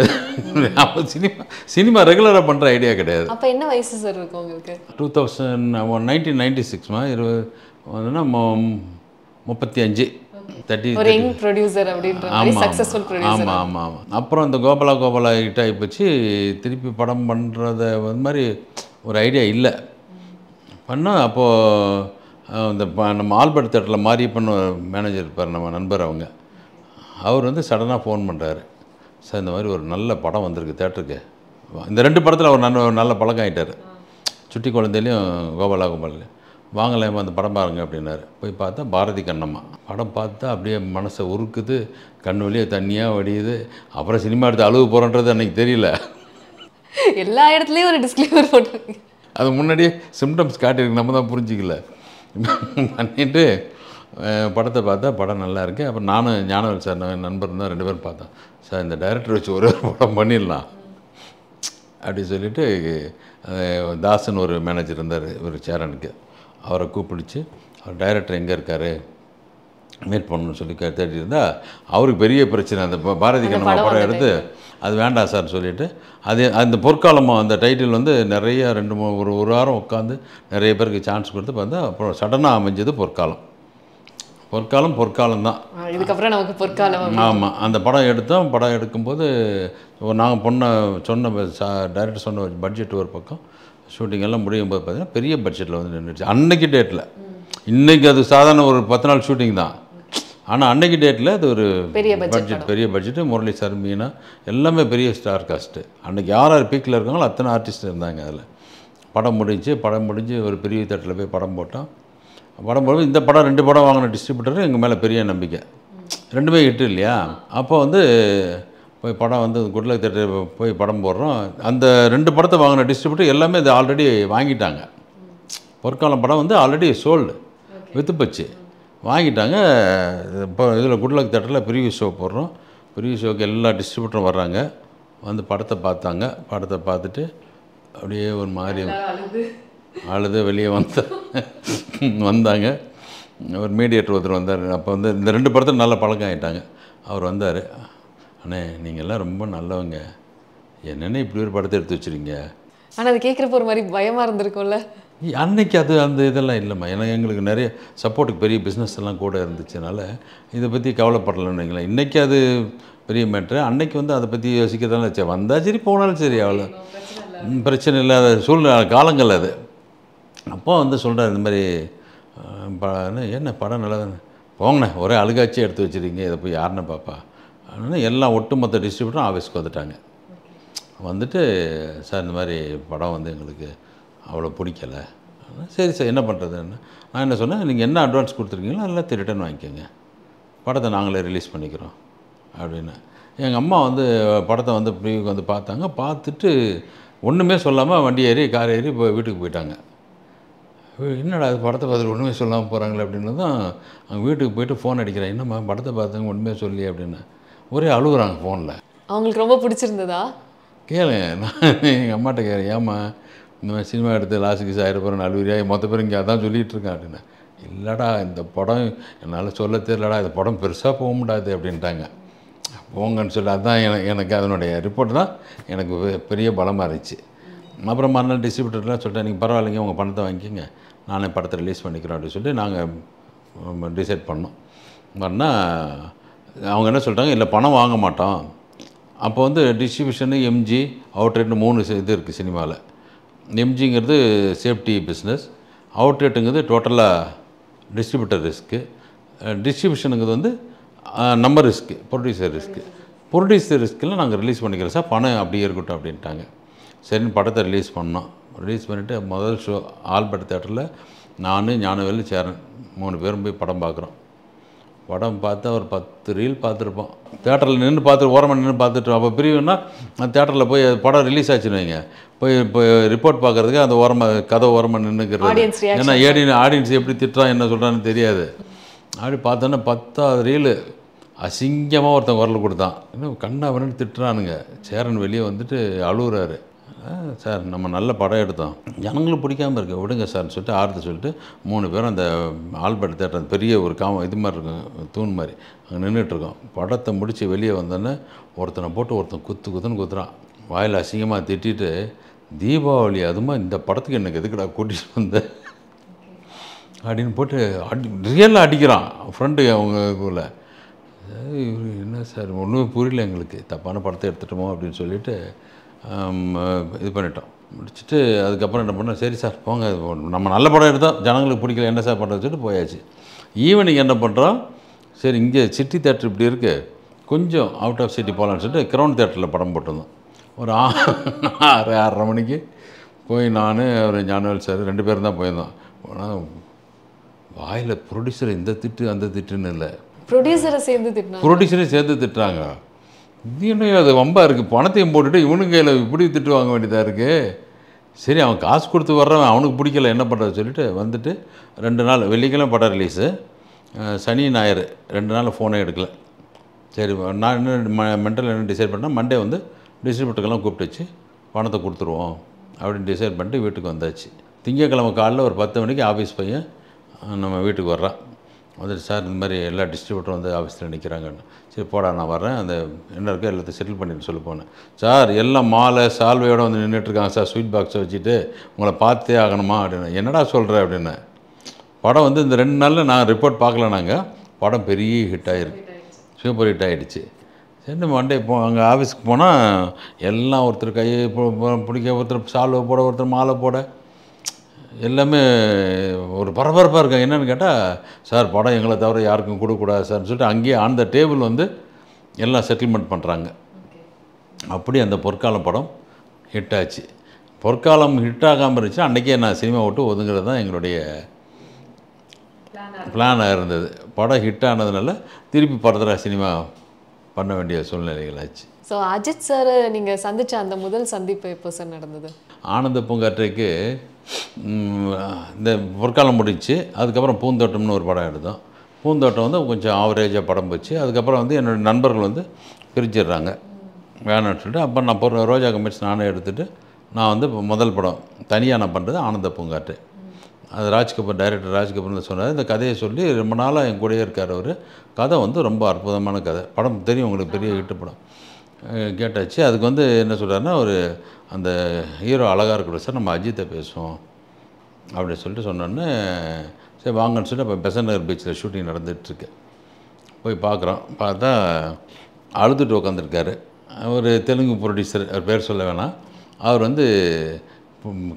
அப்போ சினிமா சினிமா ரெகுலராக பண்ணுற ஐடியா கிடையாது அப்போ என்ன வயசு சார் இருக்கும் உங்களுக்கு டூ தௌசண்ட் நைன்டீன் நைன்டி சிக்ஸ்மா இருபது வந்துன்னா முப்பத்தி அஞ்சு தேர்ட்டி ஒரு யங் ப்ரொடியூசர் அப்படின்ற ஆமாம் ப்ரொடியூசர் ஆமாம் ஆமாம் ஆமாம் அப்புறம் இந்த கோபாலா கோபாலா ஹிட் ஆகி போச்சு திருப்பி படம் பண்ணுறத வந்து மாதிரி ஒரு ஐடியா இல்லை பண்ணால் அப்போது இந்த நம்ம ஆல்பர்ட் தேட்டரில் மாதிரி பண்ண மேனேஜர் இருப்பார் நம்ம நண்பர் அவங்க அவர் வந்து சடனாக ஃபோன் பண்ணுறாரு சார் இந்த மாதிரி ஒரு நல்ல படம் வந்திருக்கு தேட்டருக்கு இந்த ரெண்டு படத்தில் அவர் நல்ல நல்ல பழக்கம் ஆகிட்டார் சுட்டி குழந்தையிலையும் கோபாலா கோபாலையும் வாங்கலாமா அந்த படம் பாருங்க அப்படின்னாரு போய் பார்த்தா பாரதி கண்ணம்மா படம் பார்த்தா அப்படியே மனசை உருக்குது கண் வழியே தண்ணியாக வடியுது அப்புறம் சினிமா எடுத்து அழுவு போகிறோன்றது அன்றைக்கி தெரியல எல்லா இடத்துலையும் ஒரு டிஸ்கிளைமர் போட்டுருங்க அது முன்னாடியே சிம்டம்ஸ் காட்டியிருக்கு நம்ம தான் புரிஞ்சிக்கல பண்ணிட்டு படத்தை பார்த்தா படம் நல்லா இருக்குது அப்புறம் நானும் ஞானவர் சார் நண்பர் தான் ரெண்டு பேரும் பார்த்தோம் சார் இந்த டைரக்டர் வச்சு ஒரு படம் பண்ணிடலாம் அப்படி சொல்லிவிட்டு தாசன் ஒரு மேனேஜர் இருந்தார் ஒரு சேரனுக்கு அவரை கூப்பிடிச்சு அவர் டைரக்டர் எங்கே இருக்கார் மீட் பண்ணணும்னு சொல்லி தேடி இருந்தால் அவருக்கு பெரிய பிரச்சனை அந்த பாரதி கண்ணம்மா படம் எடுத்து அது வேண்டாம் சார் சொல்லிவிட்டு அது அந்த பொற்காலமாக அந்த டைட்டில் வந்து நிறைய ரெண்டு மூணு ஒரு ஒரு வாரம் உட்காந்து நிறைய பேருக்கு சான்ஸ் கொடுத்து பார்த்தா அப்புறம் சடனாக அமைஞ்சது பொற்காலம் பொற்காலம் பொற்காலம் தான் இதுக்கப்புறம் நமக்கு பொற்காலம் ஆமாம் அந்த படம் எடுத்தோம் படம் எடுக்கும்போது நாங்கள் பொண்ணை சொன்ன டைரக்டர் சொன்ன பட்ஜெட் ஒரு பக்கம் ஷூட்டிங்கெல்லாம் முடியும் போது பார்த்தீங்கன்னா பெரிய பட்ஜெட்டில் வந்து நின்றுச்சு அன்னைக்கு டேட்டில் இன்றைக்கி அது சாதாரண ஒரு பத்து நாள் ஷூட்டிங் தான் ஆனால் அன்னைக்கு டேட்டில் அது ஒரு பெரிய பட்ஜெட் பெரிய பட்ஜெட்டு முரளி சார் மீனா எல்லாமே பெரிய ஸ்டார் காஸ்ட்டு அன்றைக்கி யார் யார் பீக்கில் இருக்காங்களோ அத்தனை ஆர்டிஸ்ட் இருந்தாங்க அதில் படம் முடிஞ்சு படம் முடிஞ்சு ஒரு பெரிய தேட்டரில் போய் படம் போட்டோம் படம் போடும்போது இந்த படம் ரெண்டு படம் வாங்கின டிஸ்ட்ரிபியூட்டர் எங்கள் மேலே பெரிய நம்பிக்கை ரெண்டுமே ஹிட் இல்லையா அப்போ வந்து போய் படம் வந்து குட்லக் தேட்டர் போய் படம் போடுறோம் அந்த ரெண்டு படத்தை வாங்கின டிஸ்ட்ரிபியூட்டர் எல்லாமே இது ஆல்ரெடி வாங்கிட்டாங்க பொற்காலம் படம் வந்து ஆல்ரெடி சோல்டு வித்து வாங்கிட்டாங்க இப்போ இதில் குட்லக் தேட்டரில் பிரிவி ஷோ போடுறோம் பிரிவி ஷோக்கு எல்லா டிஸ்ட்ரிபியூட்டரும் வர்றாங்க வந்து படத்தை பார்த்தாங்க படத்தை பார்த்துட்டு அப்படியே ஒரு மாதிரி அழுது வெளியே வந்த வந்தாங்க ஒரு மீடியேட்டர் ஒருத்தர் வந்தார் அப்போ வந்து இந்த ரெண்டு படத்தில் நல்ல பழக்கம் ஆகிட்டாங்க அவர் வந்தார் அண்ணே நீங்கள்லாம் ரொம்ப நல்லவங்க என்னென்ன இப்படி ஒரு படத்தை எடுத்து வச்சுருங்க ஆனால் அது கேட்குறப்ப ஒரு மாதிரி பயமாக இருந்திருக்கும்ல அன்னைக்கு அது அந்த இதெல்லாம் இல்லைம்மா ஏன்னா எங்களுக்கு நிறைய சப்போர்ட்டுக்கு பெரிய பிஸ்னஸ் எல்லாம் கூட இருந்துச்சுனால இதை பற்றி கவலைப்படலைன்னு இன்றைக்கி அது பெரிய மேட்ரு அன்னைக்கு வந்து அதை பற்றி யோசிக்கிறதெல்லாம் சரி வந்தால் சரி போனாலும் சரி அவ்வளோ பிரச்சனை இல்லாத சூழ்நிலை காலங்கள் அது அப்போ வந்து சொல்கிறார் இந்த மாதிரி படம் என்ன படம் நல்லா போங்கண்ணே ஒரே அழுகாட்சியாக எடுத்து வச்சுருக்கீங்க இதை போய் யாருன்னு பாப்பா ஆனால் எல்லாம் ஒட்டுமொத்த டிஸ்ட்ரிபியூட்டரும் ஆஃபீஸ்க்கு வந்துட்டாங்க வந்துட்டு சார் இந்த மாதிரி படம் வந்து எங்களுக்கு அவ்வளோ பிடிக்கலை சரி சார் என்ன பண்ணுறதுன்னு நான் என்ன சொன்னேன் நீங்கள் என்ன அட்வான்ஸ் கொடுத்துருக்கீங்களோ எல்லாத்தையும் திருட்டன் வாங்கிக்கோங்க படத்தை நாங்களே ரிலீஸ் பண்ணிக்கிறோம் அப்படின்னு எங்கள் அம்மா வந்து படத்தை வந்து ப்ரீவுக்கு வந்து பார்த்தாங்க பார்த்துட்டு ஒன்றுமே சொல்லாமல் வண்டி ஏறி கார் ஏறி இப்போ வீட்டுக்கு போயிட்டாங்க என்னடா அது படத்தை பார்த்து ஒன்றுமே சொல்லாமல் போகிறாங்களே அப்படின்னு தான் அவங்க வீட்டுக்கு போயிட்டு ஃபோன் அடிக்கிறேன் என்னம்மா படத்தை பார்த்தாங்க ஒன்றுமே சொல்லி அப்படின்னு ஒரே அழுகுறாங்க ஃபோனில் அவங்களுக்கு ரொம்ப பிடிச்சிருந்ததா கேளு நான் எங்கள் அம்மாட்ட கேளு ஏம்மா இந்த மாதிரி சினிமா எடுத்து லாஸ்ட் கிஸ் ஆகிருப்போம் நல்வரியாக மொத்த பேர் இங்கே அதான் சொல்லிகிட்டு இருக்கேன் அப்படின்னு இல்லைடா இந்த படம் என்னால் சொல்ல தெரியலடா இந்த படம் பெருசாக போக முடியாது அப்படின்ட்டாங்க போங்கன்னு சொல்லி அதுதான் எனக்கு எனக்கு அதனுடைய ரிப்போர்ட் தான் எனக்கு பெரிய பலமாக இருந்துச்சு அப்புறம் மறுநாள் டிஸ்ட்ரிபியூட்டர்லாம் சொல்லிட்டேன் நீங்கள் பரவாயில்லைங்க உங்கள் பணத்தை வாங்கிக்கிங்க நானே படத்தை ரிலீஸ் பண்ணிக்கிறோம் அப்படின்னு சொல்லி நாங்கள் டிசைட் பண்ணோம் பண்ணால் அவங்க என்ன சொல்லிட்டாங்க இல்லை பணம் வாங்க மாட்டோம் அப்போ வந்து டிஸ்ட்ரிபியூஷனு எம்ஜி அவுட்ரேட்னு மூணு இது இருக்குது சினிமாவில் எம்ஜிங்கிறது சேஃப்டி பிஸ்னஸ் அவுட்ரேட்டுங்கிறது டோட்டலாக டிஸ்ட்ரிபியூட்டர் ரிஸ்க்கு டிஸ்ட்ரிபியூஷனுங்கிறது வந்து நம்ம ரிஸ்க்கு ப்ரொடியூசர் ரிஸ்க்கு ப்ரொடியூசர் ரிஸ்க்கில் நாங்கள் ரிலீஸ் பண்ணிக்கிறோம் சார் பணம் அப்படியே இருக்கட்டும் அப்படின்ட்டாங்க சரின்னு படத்தை ரிலீஸ் பண்ணோம் ரிலீஸ் பண்ணிவிட்டு முதல் ஷோ ஆல்பர்ட் தேட்டரில் நான் ஞானவேலு சேரன் மூணு பேரும் போய் படம் பார்க்குறோம் படம் பார்த்து ஒரு பத்து ரீல் பார்த்துருப்போம் தேட்டரில் நின்று பார்த்து ஓரமாக நின்று பார்த்துட்டு அப்போ பிரிவுன்னா தேட்டரில் போய் படம் ரிலீஸ் ஆச்சுன்னு வைங்க போய் இப்போ ரிப்போர்ட் பார்க்குறதுக்கு அந்த ஓரமாக கதை ஓரமாக நின்றுக்கிறது ஏன்னா ஏடி ஆடியன்ஸ் எப்படி திட்டுறான் என்ன சொல்கிறான்னு தெரியாது அப்படி பார்த்தோன்னா பத்தாவது ரீலு அசிங்கமாக ஒருத்தன் குரல் கொடுத்தான் இன்னும் கண்ணா அவனு திட்டுறானுங்க சேரன் வெளியே வந்துட்டு அழுகுறாரு சார் நம்ம நல்ல படம் எடுத்தோம் ஜனங்களும் பிடிக்காமல் இருக்குது விடுங்க சார்னு சொல்லிட்டு ஆறுத்து சொல்லிட்டு மூணு பேரும் அந்த ஆல்பர்ட் தேட்டர் பெரிய ஒரு காம இது மாதிரி இருக்கும் தூண் மாதிரி அங்கே நின்றுட்டுருக்கோம் படத்தை முடித்து வெளியே வந்தோன்னே ஒருத்தனை போட்டு ஒருத்தன் குத்து குத்துன்னு குத்துறான் வாயில் அசிங்கமாக திட்டிட்டு தீபாவளி அதுமா இந்த படத்துக்கு எனக்கு எதுக்குடா கூட்டிகிட்டு வந்தேன் அப்படின்னு போட்டு அடி ரியலாக அடிக்கிறான் ஃப்ரெண்டு அவங்க கூட இவர் என்ன சார் ஒன்றுமே புரியல எங்களுக்கு தப்பான படத்தை எடுத்துட்டோமோ அப்படின்னு சொல்லிவிட்டு இது பண்ணிட்டோம் முடிச்சுட்டு அதுக்கப்புறம் என்ன பண்ணோம் சரி சார் போங்க நம்ம நல்ல படம் எடுத்தோம் ஜனங்களுக்கு பிடிக்கல என்ன சார் பண்ணுறது சொல்லிட்டு போயாச்சு ஈவினிங் என்ன பண்ணுறோம் சரி இங்கே சிட்டி தேட்டர் இப்படி இருக்குது கொஞ்சம் அவுட் ஆஃப் சிட்டி போகலான்னு சொல்லிட்டு கிரவுண்ட் தேட்டரில் படம் போட்டிருந்தோம் ஒரு ஆறு ஆறரை மணிக்கு போய் நான் ஒரு ஞானவேல் சார் ரெண்டு பேரும் தான் போயிருந்தோம் ஆனால் வாயில் ப்ரொடியூசர் இந்த திட்டு அந்த திட்டுன்னு இல்லை ப்ரொடியூசரை சேர்ந்து திட்டு ப்ரொடியூசரை சேர்ந்து திட்டுறாங்க இது அது வம்பாக இருக்குது பணத்தையும் போட்டுட்டு இவனு கையில் இப்படி திட்டு வாங்க வேண்டியதாக இருக்குது சரி அவன் காசு கொடுத்து வர்றவன் அவனுக்கு பிடிக்கல என்ன பண்ணுறது சொல்லிட்டு வந்துட்டு ரெண்டு நாள் வெள்ளிக்கிழமை படம் ரிலீஸு சனி ஞாயிறு ரெண்டு நாள் ஃபோனே எடுக்கல சரி நான் என்ன மென்டல் என்ன டிசைட் பண்ணால் மண்டே வந்து டிஸ்ட்ரிபியூட்டர்க்கெல்லாம் கூப்பிட்டு வச்சு பணத்தை கொடுத்துருவோம் அப்படின்னு டிசைட் பண்ணிட்டு வீட்டுக்கு வந்தாச்சு திங்கக்கிழமை காலைல ஒரு பத்து மணிக்கு ஆஃபீஸ் பையன் நம்ம வீட்டுக்கு வர்றான் வந்துட்டு சார் இந்த மாதிரி எல்லா டிஸ்ட்ரிபியூட்டரும் வந்து ஆஃபீஸில் நிற்கிறாங்கன்னு சரி போடா நான் வரேன் அந்த என்ன இருக்கோ எல்லாத்தையும் செட்டில் பண்ணிட்டு சொல்ல போனேன் சார் எல்லாம் மாலை சால்வையோடு வந்து நின்றுட்டுருக்காங்க சார் ஸ்வீட் பாக்ஸை வச்சுட்டு உங்களை பார்த்தே ஆகணுமா அப்படின்னு என்னடா சொல்கிற அப்படின்னு படம் வந்து இந்த ரெண்டு நாளில் நான் ரிப்போர்ட் பார்க்கல நாங்கள் படம் பெரிய ஹிட் ஆகிருக்கு சூப்பர் ஹிட் ஆகிடுச்சு சரி மண்டே போ அங்கே ஆஃபீஸ்க்கு போனால் எல்லாம் ஒருத்தர் கையை பிடிக்க ஒருத்தர் சால்வை போட ஒருத்தர் மாலை போட எல்லாமே ஒரு பரபரப்பாக இருக்காங்க என்னென்னு கேட்டால் சார் படம் எங்களை தவிர யாருக்கும் கொடுக்கக்கூடாது சார்னு சொல்லிட்டு அங்கேயே அந்த டேபிள் வந்து எல்லாம் செட்டில்மெண்ட் பண்ணுறாங்க அப்படி அந்த பொற்காலம் படம் ஹிட் ஆச்சு பொற்காலம் ஹிட் ஆகாமல் இருந்துச்சு அன்றைக்கே நான் சினிமா விட்டு ஒதுங்கிறது தான் எங்களுடைய பிளானாக இருந்தது படம் ஹிட் ஆனதுனால திருப்பி படத்தில் சினிமா பண்ண வேண்டிய சூழ்நிலைகள் ஆச்சு ஸோ அஜித் சார் நீங்கள் சந்தித்த அந்த முதல் சந்திப்பு எப்போ சார் நடந்தது ஆனந்த பூங்காற்றைக்கு இந்த பொற்காலம் முடிச்சு அதுக்கப்புறம் பூந்தோட்டம்னு ஒரு படம் எடுத்தோம் பூந்தோட்டம் வந்து கொஞ்சம் ஆவரேஜாக படம் போச்சு அதுக்கப்புறம் வந்து என்னுடைய நண்பர்கள் வந்து பிரிச்சிடுறாங்க வேணாம்னு சொல்லிட்டு அப்போ நான் போகிற ரோஜா கமிட்ஸ் நானே எடுத்துகிட்டு நான் வந்து முதல் படம் தனியாக நான் பண்ணுறது ஆனந்த பூங்காற்று அது ராஜ்கபூர் டைரக்டர் ராஜ்கபூர்னு சொன்னார் இந்த கதையை சொல்லி ரொம்ப நாளாக என் கூடயே இருக்கார் அவர் கதை வந்து ரொம்ப அற்புதமான கதை படம் தெரியும் உங்களுக்கு பெரிய ஹிட்டு படம் கேட்டாச்சு அதுக்கு வந்து என்ன சொல்கிறாருன்னா ஒரு அந்த ஹீரோ அழகாக இருக்கிற சார் நம்ம அஜித்தை பேசுவோம் அப்படின்னு சொல்லிட்டு சொன்னோன்னே சரி வாங்கன்னு சொல்லி இப்போ பெசன் நகர் பீச்சில் ஷூட்டிங் நடந்துகிட்ருக்கு போய் பார்க்குறோம் பார்த்தா அழுதுட்டு உட்காந்துருக்காரு ஒரு தெலுங்கு ப்ரொடியூசர் அவர் பேர் சொல்ல வேணாம் அவர் வந்து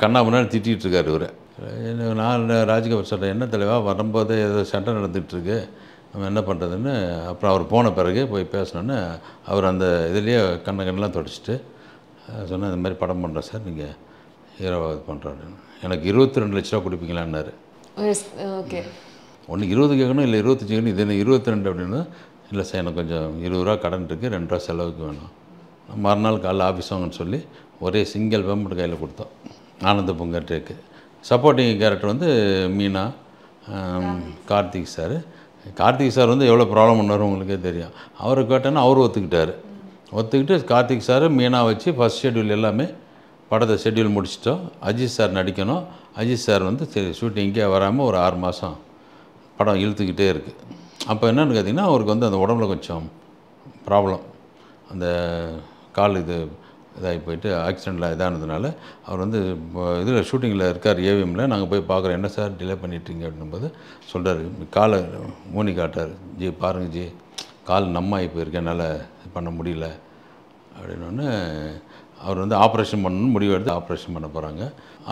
கண்ணா முன்னாடி இருக்கார் இவர் நான் ராஜ்கபூர் சொல்கிறேன் என்ன தலைவா வரும்போது ஏதோ சண்டை நடந்துகிட்ருக்கு நம்ம என்ன பண்ணுறதுன்னு அப்புறம் அவர் போன பிறகு போய் பேசினோன்னு அவர் அந்த இதுலேயே கண்ணை கண்ணெலாம் தொடச்சிட்டு சொன்னால் இந்த மாதிரி படம் பண்ணுறேன் சார் நீங்கள் ஹீரோவாக இது பண்ணுறாரு எனக்கு இருபத்தி ரெண்டு லட்சரூவா கொடுப்பீங்களான்னாரு ஓகே ஒன்று இருபது கேட்கணும் இல்லை இருபத்தஞ்சி கேட்கணும் இது என்ன இருபத்தி ரெண்டு அப்படின்னா இல்லை சார் எனக்கு கொஞ்சம் இருபது ரூபா கடன் இருக்குது ரெண்டு ரூபா செலவுக்கு வேணும் மறுநாள் காலைல ஆஃபீஸ் வாங்கன்னு சொல்லி ஒரே சிங்கிள் பேமெண்ட் கையில் கொடுத்தோம் ஆனந்த இருக்குது சப்போர்ட்டிங் கேரக்டர் வந்து மீனா கார்த்திக் சார் கார்த்திக் சார் வந்து எவ்வளோ ப்ராப்ளம் பண்ணார் உங்களுக்கே தெரியும் அவரை கேட்டேன்னா அவர் ஒத்துக்கிட்டார் ஒத்துக்கிட்டு கார்த்திக் சார் மீனா வச்சு ஃபஸ்ட் ஷெட்யூல் எல்லாமே படத்தை ஷெட்யூல் முடிச்சிட்டோம் அஜித் சார் நடிக்கணும் அஜித் சார் வந்து சரி ஷூட்டிங்கே வராமல் ஒரு ஆறு மாதம் படம் இழுத்துக்கிட்டே இருக்குது அப்போ என்னென்னு கேட்டிங்கன்னா அவருக்கு வந்து அந்த உடம்புல கொஞ்சம் ப்ராப்ளம் அந்த கால் இது இதாகி போயிட்டு ஆக்சிடெண்ட்டில் இதானதுனால அவர் வந்து இதில் ஷூட்டிங்கில் இருக்கார் ஏவிஎம்மில் நாங்கள் போய் பார்க்குறோம் என்ன சார் டிலே பண்ணிட்டீங்க போது சொல்கிறார் காலை மூணி காட்டார் ஜி பாருங்கள் ஜி கால் நம்மாகி போயிருக்கேன் என்னால் பண்ண முடியல அப்படின்னோடனே அவர் வந்து ஆப்ரேஷன் பண்ணணும்னு முடிவு எடுத்து ஆப்ரேஷன் பண்ண போகிறாங்க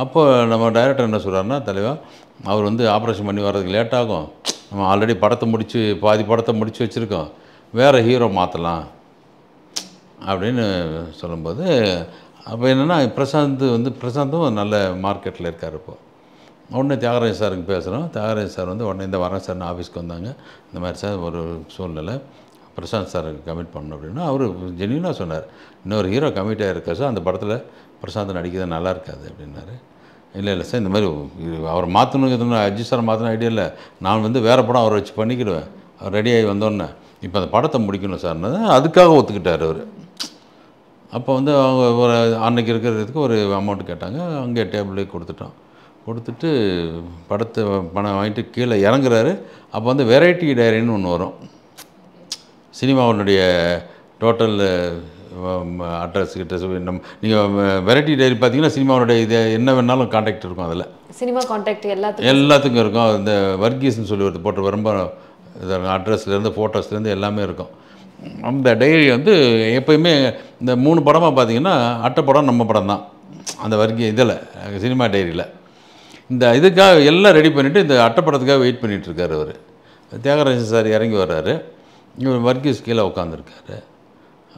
அப்போ நம்ம டைரக்டர் என்ன சொல்கிறாருன்னா தலைவா அவர் வந்து ஆப்ரேஷன் பண்ணி வர்றதுக்கு லேட்டாகும் நம்ம ஆல்ரெடி படத்தை முடித்து பாதி படத்தை முடித்து வச்சுருக்கோம் வேறு ஹீரோ மாற்றலாம் அப்படின்னு சொல்லும்போது அப்போ என்னென்னா பிரசாந்த் வந்து பிரசாந்தும் நல்ல மார்க்கெட்டில் இருக்கார் இப்போது உடனே தியாகராஜ் சாருக்கு பேசுகிறோம் தியாகராஜ் சார் வந்து உடனே இந்த வரேன் சார் ஆஃபீஸ்க்கு வந்தாங்க இந்த மாதிரி சார் ஒரு சூழ்நிலை பிரசாந்த் சாருக்கு கமிட் பண்ணணும் அப்படின்னா அவர் ஜென்யூனாக சொன்னார் இன்னொரு ஹீரோ கமிட்டாக ஆகிருக்கார் சார் அந்த படத்தில் பிரசாந்த் நடிக்கிறது நல்லா இருக்காது அப்படின்னாரு இல்லை இல்லை சார் இந்த மாதிரி அவரை மாற்றணும் அஜித் சார் மாற்றணும் ஐடியா இல்லை நான் வந்து வேறு படம் அவரை வச்சு பண்ணிக்கிடுவேன் அவர் ரெடி ஆகி வந்தோடனே இப்போ அந்த படத்தை முடிக்கணும் சார்னா அதுக்காக ஒத்துக்கிட்டார் அவர் அப்போ வந்து அவங்க ஒரு அன்றைக்கி இருக்கிறதுக்கு ஒரு அமௌண்ட் கேட்டாங்க அங்கே டேபிளே கொடுத்துட்டோம் கொடுத்துட்டு படத்தை பணம் வாங்கிட்டு கீழே இறங்குறாரு அப்போ வந்து வெரைட்டி டைரின்னு ஒன்று வரும் சினிமாவினுடைய டோட்டல் அட்ரஸ் கிட்ட நம் நீங்கள் வெரைட்டி டைரி பார்த்தீங்கன்னா சினிமாவுடைய இது என்ன வேணாலும் கான்டாக்ட் இருக்கும் அதில் சினிமா கான்டாக்ட் எல்லாத்துக்கும் எல்லாத்துக்கும் இருக்கும் இந்த வர்கீஸ்னு சொல்லி ஒரு போட்டு ரொம்ப அட்ரஸ்லேருந்து ஃபோட்டோஸ்லேருந்து எல்லாமே இருக்கும் அந்த டைரி வந்து எப்போயுமே இந்த மூணு படமாக பார்த்திங்கன்னா அட்டை படம் நம்ம படம் தான் அந்த வரைக்கும் இதில் சினிமா டைரியில் இந்த இதுக்காக எல்லாம் ரெடி பண்ணிவிட்டு இந்த அட்டைப்படத்துக்காக வெயிட் பண்ணிகிட்ருக்கார் அவர் தியாகராஜன் சார் இறங்கி வர்றாரு இவர் வர்க்கீஸ் கீழே உட்காந்துருக்காரு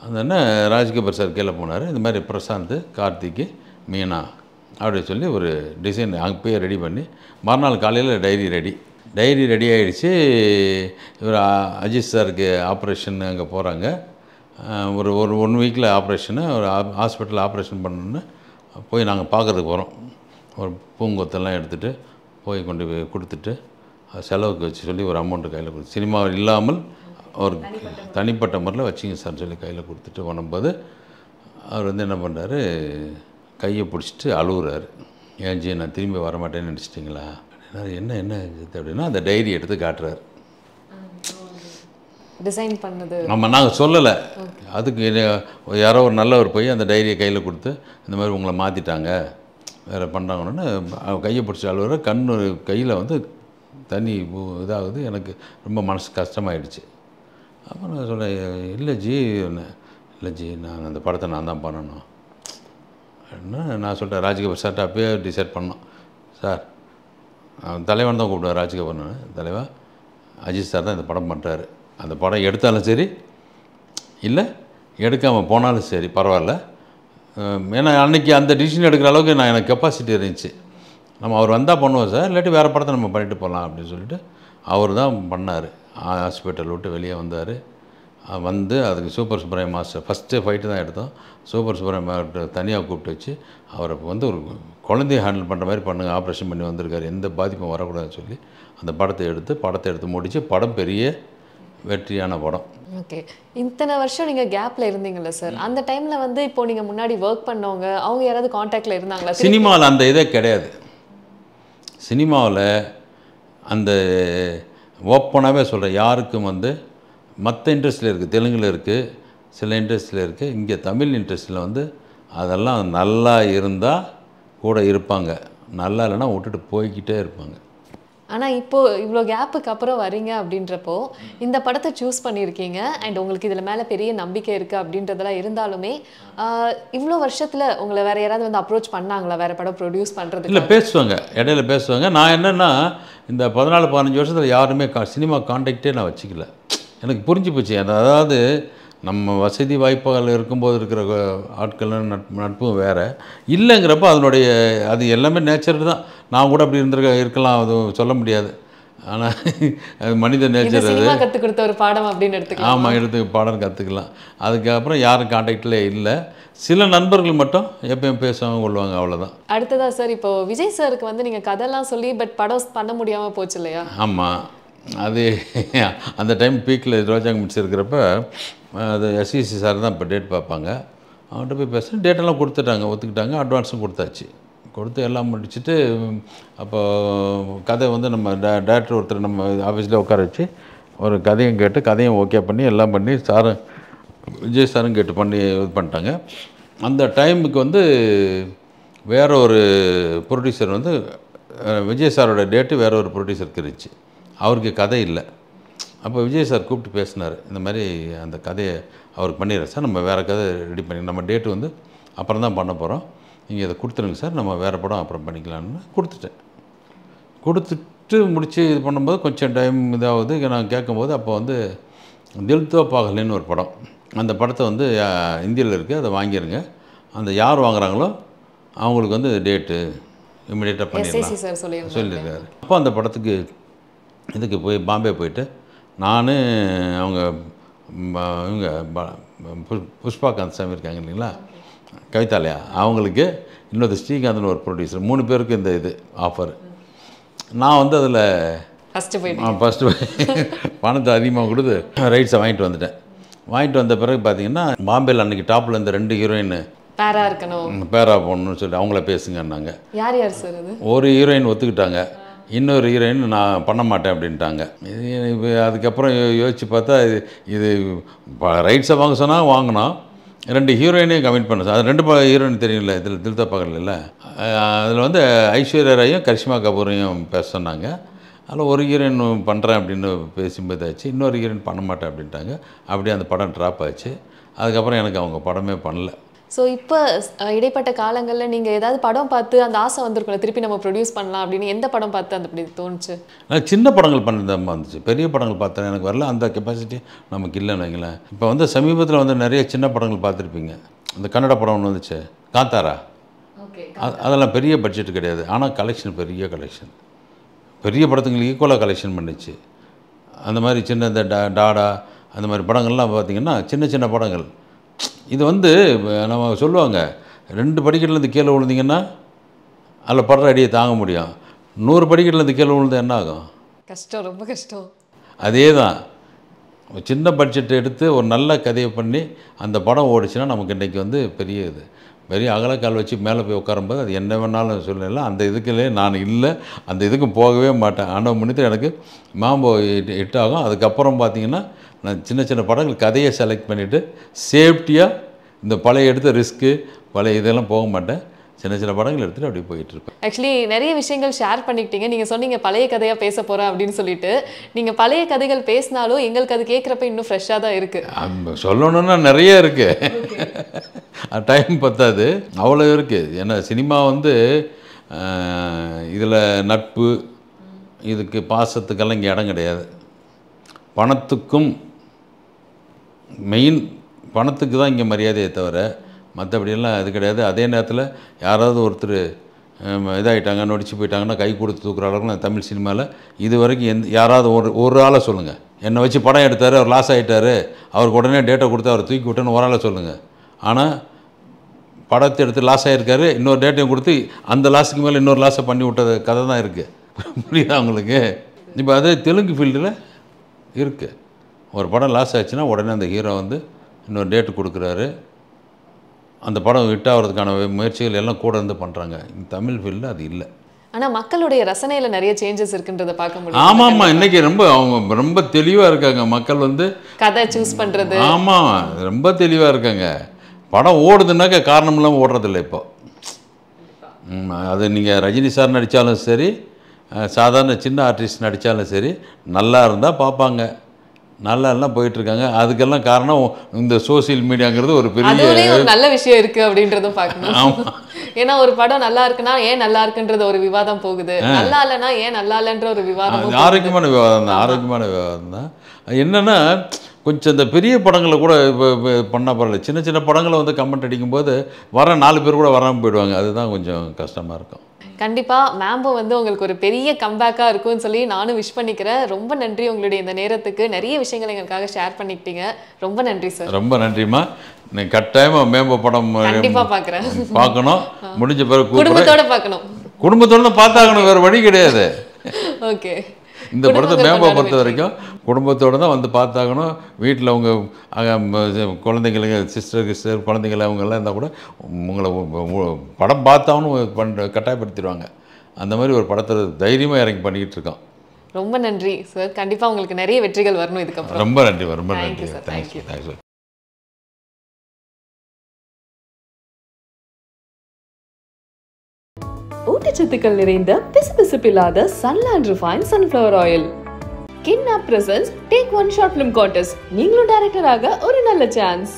அதனால் ராஜ்கபர் சார் கீழே போனார் இந்த மாதிரி பிரசாந்த் கார்த்திக்கு மீனா அப்படின்னு சொல்லி ஒரு டிசைன் அங்கே போய் ரெடி பண்ணி மறுநாள் காலையில் டைரி ரெடி டைரி ரெடி ஆகிடுச்சு இவர் அஜித் சாருக்கு ஆப்ரேஷன் அங்கே போகிறாங்க ஒரு ஒரு ஒன் வீக்கில் ஆப்ரேஷனு ஒரு ஹாஸ்பிட்டலில் ஆப்ரேஷன் பண்ணணுன்னு போய் நாங்கள் பார்க்குறதுக்கு போகிறோம் ஒரு பூங்கொத்தெல்லாம் எடுத்துகிட்டு போய் கொண்டு போய் கொடுத்துட்டு செலவுக்கு வச்சு சொல்லி ஒரு அமௌண்ட்டு கையில் கொடுத்து சினிமா இல்லாமல் அவர் தனிப்பட்ட முறையில் வச்சிங்க சார்னு சொல்லி கையில் கொடுத்துட்டு போனபோது அவர் வந்து என்ன பண்ணுறாரு கையை பிடிச்சிட்டு அழுகுறாரு ஏன் ஜி நான் திரும்பி வரமாட்டேன்னு நினச்சிட்டிங்களா என்ன என்ன அப்படின்னா அந்த டைரி எடுத்து காட்டுறாரு டிசைன் பண்ணது நம்ம நாங்கள் சொல்லலை அதுக்கு யாரோ ஒரு நல்லவர் போய் அந்த டைரியை கையில் கொடுத்து இந்த மாதிரி உங்களை மாற்றிட்டாங்க வேறு பண்ணுறாங்கன்னு கையை பிடிச்ச அழுவர கண் கையில் வந்து தண்ணி இதாகுது எனக்கு ரொம்ப மனசு கஷ்டமாயிடுச்சு அப்புறம் நான் சொன்னேன் இல்லை ஜி இல்லை ஜி நான் அந்த படத்தை நான் தான் பண்ணணும் நான் சொல்லிட்டேன் ராஜ்கபூர் சார்ட்ட அப்பயே டிசைட் பண்ணோம் சார் தலைவன் தான் கூப்பிடுவார் ராஜ்கபூர்னு தலைவா அஜித் சார் தான் இந்த படம் பண்ணுறாரு அந்த படம் எடுத்தாலும் சரி இல்லை எடுக்காமல் போனாலும் சரி பரவாயில்ல ஏன்னா அன்றைக்கி அந்த டிசிஷன் எடுக்கிற அளவுக்கு நான் எனக்கு கெப்பாசிட்டி இருந்துச்சு நம்ம அவர் வந்தால் பண்ணுவோம் சார் இல்லாட்டி வேறு படத்தை நம்ம பண்ணிட்டு போகலாம் அப்படின்னு சொல்லிட்டு அவர் தான் பண்ணார் ஹாஸ்பிட்டல் விட்டு வெளியே வந்தார் வந்து அதுக்கு super Subramaniya master first fight தான் எடுத்தோம் சூப்பர் சூப்பராக தனியாக கூப்பிட்டு வச்சு அவரை வந்து ஒரு குழந்தைய ஹேண்டில் பண்ணுற மாதிரி பண்ணுங்கள் ஆப்ரேஷன் பண்ணி வந்திருக்காரு எந்த பாதிப்பும் வரக்கூடாதுன்னு சொல்லி அந்த படத்தை எடுத்து படத்தை எடுத்து முடித்து படம் பெரிய வெற்றியான படம் ஓகே இத்தனை வருஷம் நீங்கள் கேப்பில் இருந்தீங்களா சார் அந்த டைமில் வந்து இப்போ நீங்கள் முன்னாடி ஒர்க் பண்ணவங்க அவங்க யாராவது காண்டாக்டில் இருந்தாங்களா சினிமாவில் அந்த இதே கிடையாது சினிமாவில் அந்த ஓப்பனாகவே சொல்கிறேன் யாருக்கும் வந்து மற்ற இண்டஸ்ட்ரியில் இருக்குது தெலுங்கில் இருக்குது சில இன்ட்ரெஸ்டில் இருக்குது இங்கே தமிழ் இன்ட்ரெஸ்டில் வந்து அதெல்லாம் நல்லா இருந்தால் கூட இருப்பாங்க நல்லா இல்லைன்னா விட்டுட்டு போய்கிட்டே இருப்பாங்க ஆனால் இப்போது இவ்வளோ கேப்புக்கு அப்புறம் வரீங்க அப்படின்றப்போ இந்த படத்தை சூஸ் பண்ணியிருக்கீங்க அண்ட் உங்களுக்கு இதில் மேலே பெரிய நம்பிக்கை இருக்குது அப்படின்றதெல்லாம் இருந்தாலுமே இவ்வளோ வருஷத்தில் உங்களை வேறு யாராவது வந்து அப்ரோச் பண்ணாங்களா வேறு படம் ப்ரொடியூஸ் பண்ணுறது இல்லை பேசுவாங்க இடையில பேசுவாங்க நான் என்னென்னா இந்த பதினாலு பதினஞ்சு வருஷத்தில் யாருமே கா சினிமா காண்டாக்டே நான் வச்சுக்கல எனக்கு புரிஞ்சு போச்சு அதாவது நம்ம வசதி வாய்ப்புகள் இருக்கும்போது இருக்கிற ஆட்கள் நட்பும் வேறு இல்லைங்கிறப்ப அதனுடைய அது எல்லாமே நேச்சர் தான் நான் கூட அப்படி இருந்திருக்க இருக்கலாம் அது சொல்ல முடியாது ஆனால் மனித நேச்சர் அது கற்றுக் கொடுத்த ஒரு பாடம் அப்படின்னு எடுத்துக்கலாம் ஆமாம் எடுத்து பாடம் கற்றுக்கலாம் அதுக்கப்புறம் யாரும் காண்டாக்டில் இல்லை சில நண்பர்கள் மட்டும் எப்பயும் பேசுவாங்க கொள்வாங்க அவ்வளோதான் அடுத்ததாக சார் இப்போ விஜய் சாருக்கு வந்து நீங்கள் கதைலாம் சொல்லி பட் படம் பண்ண முடியாமல் போச்சு இல்லையா ஆமாம் அது அந்த டைம் பீக்கில் ரோஜாங்க மிட்ஸ் இருக்கிறப்ப அது எஸ்இசி சார் e தான் இப்போ டேட் பார்ப்பாங்க அவன்கிட்ட போய் பேசுகிறேன் டேட்டெல்லாம் கொடுத்துட்டாங்க ஒத்துக்கிட்டாங்க அட்வான்ஸும் கொடுத்தாச்சு கொடுத்து எல்லாம் முடிச்சுட்டு அப்போ கதை வந்து நம்ம ட டேரக்டர் ஒருத்தர் நம்ம ஆஃபீஸில் உட்கார வச்சு ஒரு கதையும் கேட்டு கதையும் ஓகே பண்ணி எல்லாம் பண்ணி சாரும் விஜய் சாரும் கேட்டு பண்ணி இது பண்ணிட்டாங்க அந்த டைமுக்கு வந்து வேற ஒரு ப்ரொடியூசர் வந்து விஜய் சாரோட டேட்டு வேற ஒரு ப்ரொடியூசருக்கு இருந்துச்சு அவருக்கு கதை இல்லை அப்போ விஜய் சார் கூப்பிட்டு பேசினார் இந்த மாதிரி அந்த கதையை அவருக்கு பண்ணிடுறேன் சார் நம்ம வேறு கதை ரெடி பண்ணி நம்ம டேட்டு வந்து அப்புறம் தான் பண்ண போகிறோம் நீங்கள் இதை கொடுத்துருங்க சார் நம்ம வேறு படம் அப்புறம் பண்ணிக்கலாம்னு கொடுத்துட்டேன் கொடுத்துட்டு முடித்து இது பண்ணும்போது கொஞ்சம் டைம் இதாகுது நான் கேட்கும்போது அப்போ வந்து தில்தோ பாகலின்னு ஒரு படம் அந்த படத்தை வந்து இந்தியில் இருக்குது அதை வாங்கிடுங்க அந்த யார் வாங்குகிறாங்களோ அவங்களுக்கு வந்து டேட்டு இம்மிடியேட்டாக பண்ணிடுறேன் சொல்லியிருக்காரு அப்போ அந்த படத்துக்கு இதுக்கு போய் பாம்பே போயிட்டு நான் அவங்க இவங்க புஷ்பா காந்த் சாமி இருக்காங்க இல்லைங்களா கவிதாலயா அவங்களுக்கு இன்னொரு ஸ்ரீகாந்த்னு ஒரு ப்ரொடியூசர் மூணு பேருக்கு இந்த இது ஆஃபர் நான் வந்து அதில் ஃபஸ்ட்டு போய் ஃபஸ்ட்டு போய் பணத்தை அதிகமாக கொடுத்து ரைட்ஸை வாங்கிட்டு வந்துட்டேன் வாங்கிட்டு வந்த பிறகு பார்த்தீங்கன்னா பாம்பேயில் அன்றைக்கி டாப்பில் இந்த ரெண்டு ஹீரோயின் பேரா இருக்கணும் பேரா போகணும்னு சொல்லிட்டு அவங்கள பேசுங்கன்னாங்க யார் யார் சார் ஒரு ஹீரோயின் ஒத்துக்கிட்டாங்க இன்னொரு ஹீரோயின் நான் பண்ண மாட்டேன் அப்படின்ட்டாங்க இது அதுக்கப்புறம் யோசித்து பார்த்தா இது இது ரைட்ஸை வாங்க சொன்னால் வாங்கினோம் ரெண்டு ஹீரோயினையும் கமிட் பண்ண அது ரெண்டு ஹீரோயின் தெரியல இதில் தில்தா பகல் இல்லை அதில் வந்து ஐஸ்வர்யா ராயும் கரிஷ்மா கபூரையும் பேச சொன்னாங்க அதில் ஒரு ஹீரோயின் பண்ணுறேன் அப்படின்னு பேசும்போது ஆச்சு இன்னொரு ஹீரோயின் பண்ண மாட்டேன் அப்படின்ட்டாங்க அப்படியே அந்த படம் ட்ராப் ஆச்சு அதுக்கப்புறம் எனக்கு அவங்க படமே பண்ணலை ஸோ இப்போ இடைப்பட்ட காலங்களில் நீங்கள் ஏதாவது படம் பார்த்து அந்த ஆசை வந்திருக்கல திருப்பி நம்ம ப்ரொடியூஸ் பண்ணலாம் அப்படின்னு எந்த படம் பார்த்து அந்த அப்படி தோணுச்சு நான் சின்ன படங்கள் பண்ணிதான் வந்துச்சு பெரிய படங்கள் பார்த்தேன் எனக்கு வரல அந்த கெப்பாசிட்டி நமக்கு இல்லைன்னு வைங்களேன் இப்போ வந்து சமீபத்தில் வந்து நிறைய சின்ன படங்கள் பார்த்துருப்பீங்க அந்த கன்னட படம் ஒன்று வந்துச்சு காத்தாரா அதெல்லாம் பெரிய பட்ஜெட் கிடையாது ஆனால் கலெக்ஷன் பெரிய கலெக்ஷன் பெரிய படத்துங்களுக்கு ஈக்குவலாக கலெக்ஷன் பண்ணிச்சு அந்த மாதிரி சின்ன இந்த டா டாடா அந்த மாதிரி படங்கள்லாம் பார்த்திங்கன்னா சின்ன சின்ன படங்கள் இது வந்து நம்ம சொல்லுவாங்க ரெண்டு படிக்கட்டுலேருந்து கீழே விழுந்தீங்கன்னா அதில் படுற அடியை தாங்க முடியும் நூறு படிக்கட்டுலேருந்து கீழே விழுந்தா என்ன ஆகும் கஷ்டம் ரொம்ப கஷ்டம் அதே தான் ஒரு சின்ன பட்ஜெட் எடுத்து ஒரு நல்ல கதையை பண்ணி அந்த படம் ஓடிச்சுன்னா நமக்கு இன்றைக்கி வந்து பெரிய இது பெரிய அகலக்கால் வச்சு மேலே போய் உட்காரும்போது அது என்ன வேணாலும் சொல்லலாம் அந்த இதுக்குள்ளே நான் இல்லை அந்த இதுக்கும் போகவே மாட்டேன் ஆனால் முன்னிட்டு எனக்கு மாம்போ இட் ஹிட் ஆகும் அதுக்கப்புறம் பார்த்தீங்கன்னா நான் சின்ன சின்ன படங்கள் கதையை செலக்ட் பண்ணிவிட்டு சேஃப்டியாக இந்த பழைய எடுத்த ரிஸ்க்கு பழைய இதெல்லாம் போக மாட்டேன் சின்ன சின்ன படங்கள் எடுத்துகிட்டு அப்படி போயிட்டு இருக்கோம் ஆக்சுவலி நிறைய விஷயங்கள் ஷேர் பண்ணிக்கிட்டீங்க நீங்கள் சொன்னீங்க பழைய கதையாக பேச போகிறேன் அப்படின்னு சொல்லிட்டு நீங்கள் பழைய கதைகள் பேசினாலும் எங்களுக்கு அது கேட்குறப்ப இன்னும் ஃப்ரெஷ்ஷாக தான் இருக்குது சொல்லணும்னா நிறைய இருக்குது டைம் பத்தாது அவ்வளோ இருக்குது ஏன்னா சினிமா வந்து இதில் நட்பு இதுக்கு பாசத்துக்கெல்லாம் இங்கே இடம் கிடையாது பணத்துக்கும் மெயின் பணத்துக்கு தான் இங்கே மரியாதையை தவிர மற்றபடியெல்லாம் அது கிடையாது அதே நேரத்தில் யாராவது ஒருத்தர் இதாகிட்டாங்க நொடிச்சு போயிட்டாங்கன்னா கை கொடுத்து தூக்குற அளவுக்கு நான் தமிழ் சினிமாவில் இது வரைக்கும் எந்த யாராவது ஒரு ஒரு ஆளை சொல்லுங்கள் என்னை வச்சு படம் எடுத்தார் அவர் லாஸ் ஆகிட்டார் அவருக்கு உடனே டேட்டை கொடுத்து அவர் தூக்கி விட்டேன்னு ஒரு ஆளை சொல்லுங்கள் ஆனால் படத்தை எடுத்து லாஸ் ஆகிருக்காரு இன்னொரு டேட்டையும் கொடுத்து அந்த லாஸுக்கு மேலே இன்னொரு லாஸை பண்ணி விட்டது கதை தான் இருக்குது புரியுதா அவங்களுக்கு இப்போ அதே தெலுங்கு ஃபீல்டில் இருக்குது ஒரு படம் லாஸ் ஆச்சுன்னா உடனே அந்த ஹீரோ வந்து இன்னொரு டேட்டு கொடுக்குறாரு அந்த படம் ஹிட் ஆகிறதுக்கான முயற்சிகள் எல்லாம் கூட இருந்து பண்ணுறாங்க தமிழ் ஃபீல்டில் அது இல்லை ஆனால் மக்களுடைய ரசனையில் நிறைய சேஞ்சஸ் இருக்குன்றத பார்க்க முடியும் ஆமாம் ஆமாம் இன்றைக்கி ரொம்ப அவங்க ரொம்ப தெளிவாக இருக்காங்க மக்கள் வந்து கதை சூஸ் பண்ணுறது ஆமாம் ரொம்ப தெளிவாக இருக்காங்க படம் ஓடுதுன்னாக்க காரணம் இல்லாமல் ஓடுறதில்ல இப்போ அது நீங்கள் ரஜினி சார் நடித்தாலும் சரி சாதாரண சின்ன ஆர்டிஸ்ட் நடித்தாலும் சரி நல்லா இருந்தால் பார்ப்பாங்க நல்லா எல்லாம் போயிட்டு இருக்காங்க அதுக்கெல்லாம் காரணம் இந்த சோசியல் மீடியாங்கிறது ஒரு பெரிய நல்ல விஷயம் இருக்கு அப்படின்றதும் பார்க்கணும் ஏன்னா ஒரு படம் நல்லா இருக்குன்னா ஏன் நல்லா இருக்குன்றது ஒரு விவாதம் போகுது நல்லா இல்லைன்னா ஏன் நல்லா இல்லைன்ற ஒரு விவாதம் ஆரோக்கியமான விவாதம் தான் ஆரோக்கியமான விவாதம் தான் என்னன்னா கொஞ்சம் இந்த பெரிய படங்களை கூட இப்போ பண்ண பரவாயில்ல சின்ன சின்ன படங்களை வந்து கமெண்ட் அடிக்கும்போது வர நாலு பேர் கூட வராமல் போயிடுவாங்க அதுதான் கொஞ்சம் கஷ்டமாக இருக்கும் கண்டிப்பாக மேம்போ வந்து உங்களுக்கு ஒரு பெரிய கம்பேக்காக இருக்கும்னு சொல்லி நானும் விஷ் பண்ணிக்கிறேன் ரொம்ப நன்றி உங்களுடைய இந்த நேரத்துக்கு நிறைய விஷயங்கள் எங்களுக்காக ஷேர் பண்ணிக்கிட்டீங்க ரொம்ப நன்றி சார் ரொம்ப நன்றிம்மா நீங்கள் கட்டாயமாக மேம்போ படம் கண்டிப்பாக பார்க்குறேன் பார்க்கணும் முடிஞ்ச பிறகு குடும்பத்தோட பார்க்கணும் குடும்பத்தோட பார்த்தாகணும் வேறு வழி கிடையாது ஓகே இந்த படத்தை மேம்பா பொறுத்த வரைக்கும் குடும்பத்தோடு தான் வந்து பார்த்தாகணும் வீட்டில் அவங்க குழந்தைங்களுக்கு சிஸ்டர் கிஸ்டர் குழந்தைங்கள அவங்கெல்லாம் இருந்தால் கூட உங்களை படம் பார்த்தாலும் பண்ண கட்டாயப்படுத்திடுவாங்க அந்த மாதிரி ஒரு படத்தில் தைரியமாக இறங்கி பண்ணிக்கிட்டு இருக்கோம் ரொம்ப நன்றி சார் கண்டிப்பாக உங்களுக்கு நிறைய வெற்றிகள் வரணும் இதுக்கப்புறம் ரொம்ப நன்றி ரொம்ப நன்றி தேங்க்யூ தேங்க்யூ ஊட்டச்சத்துக்கள் நிறைந்த பிசுபிசுப்பில்லாத Sunland refine sunflower oil kidnap presents take one short film contest நீங்களும் டைரக்டராக ஒரு நல்ல சான்ஸ்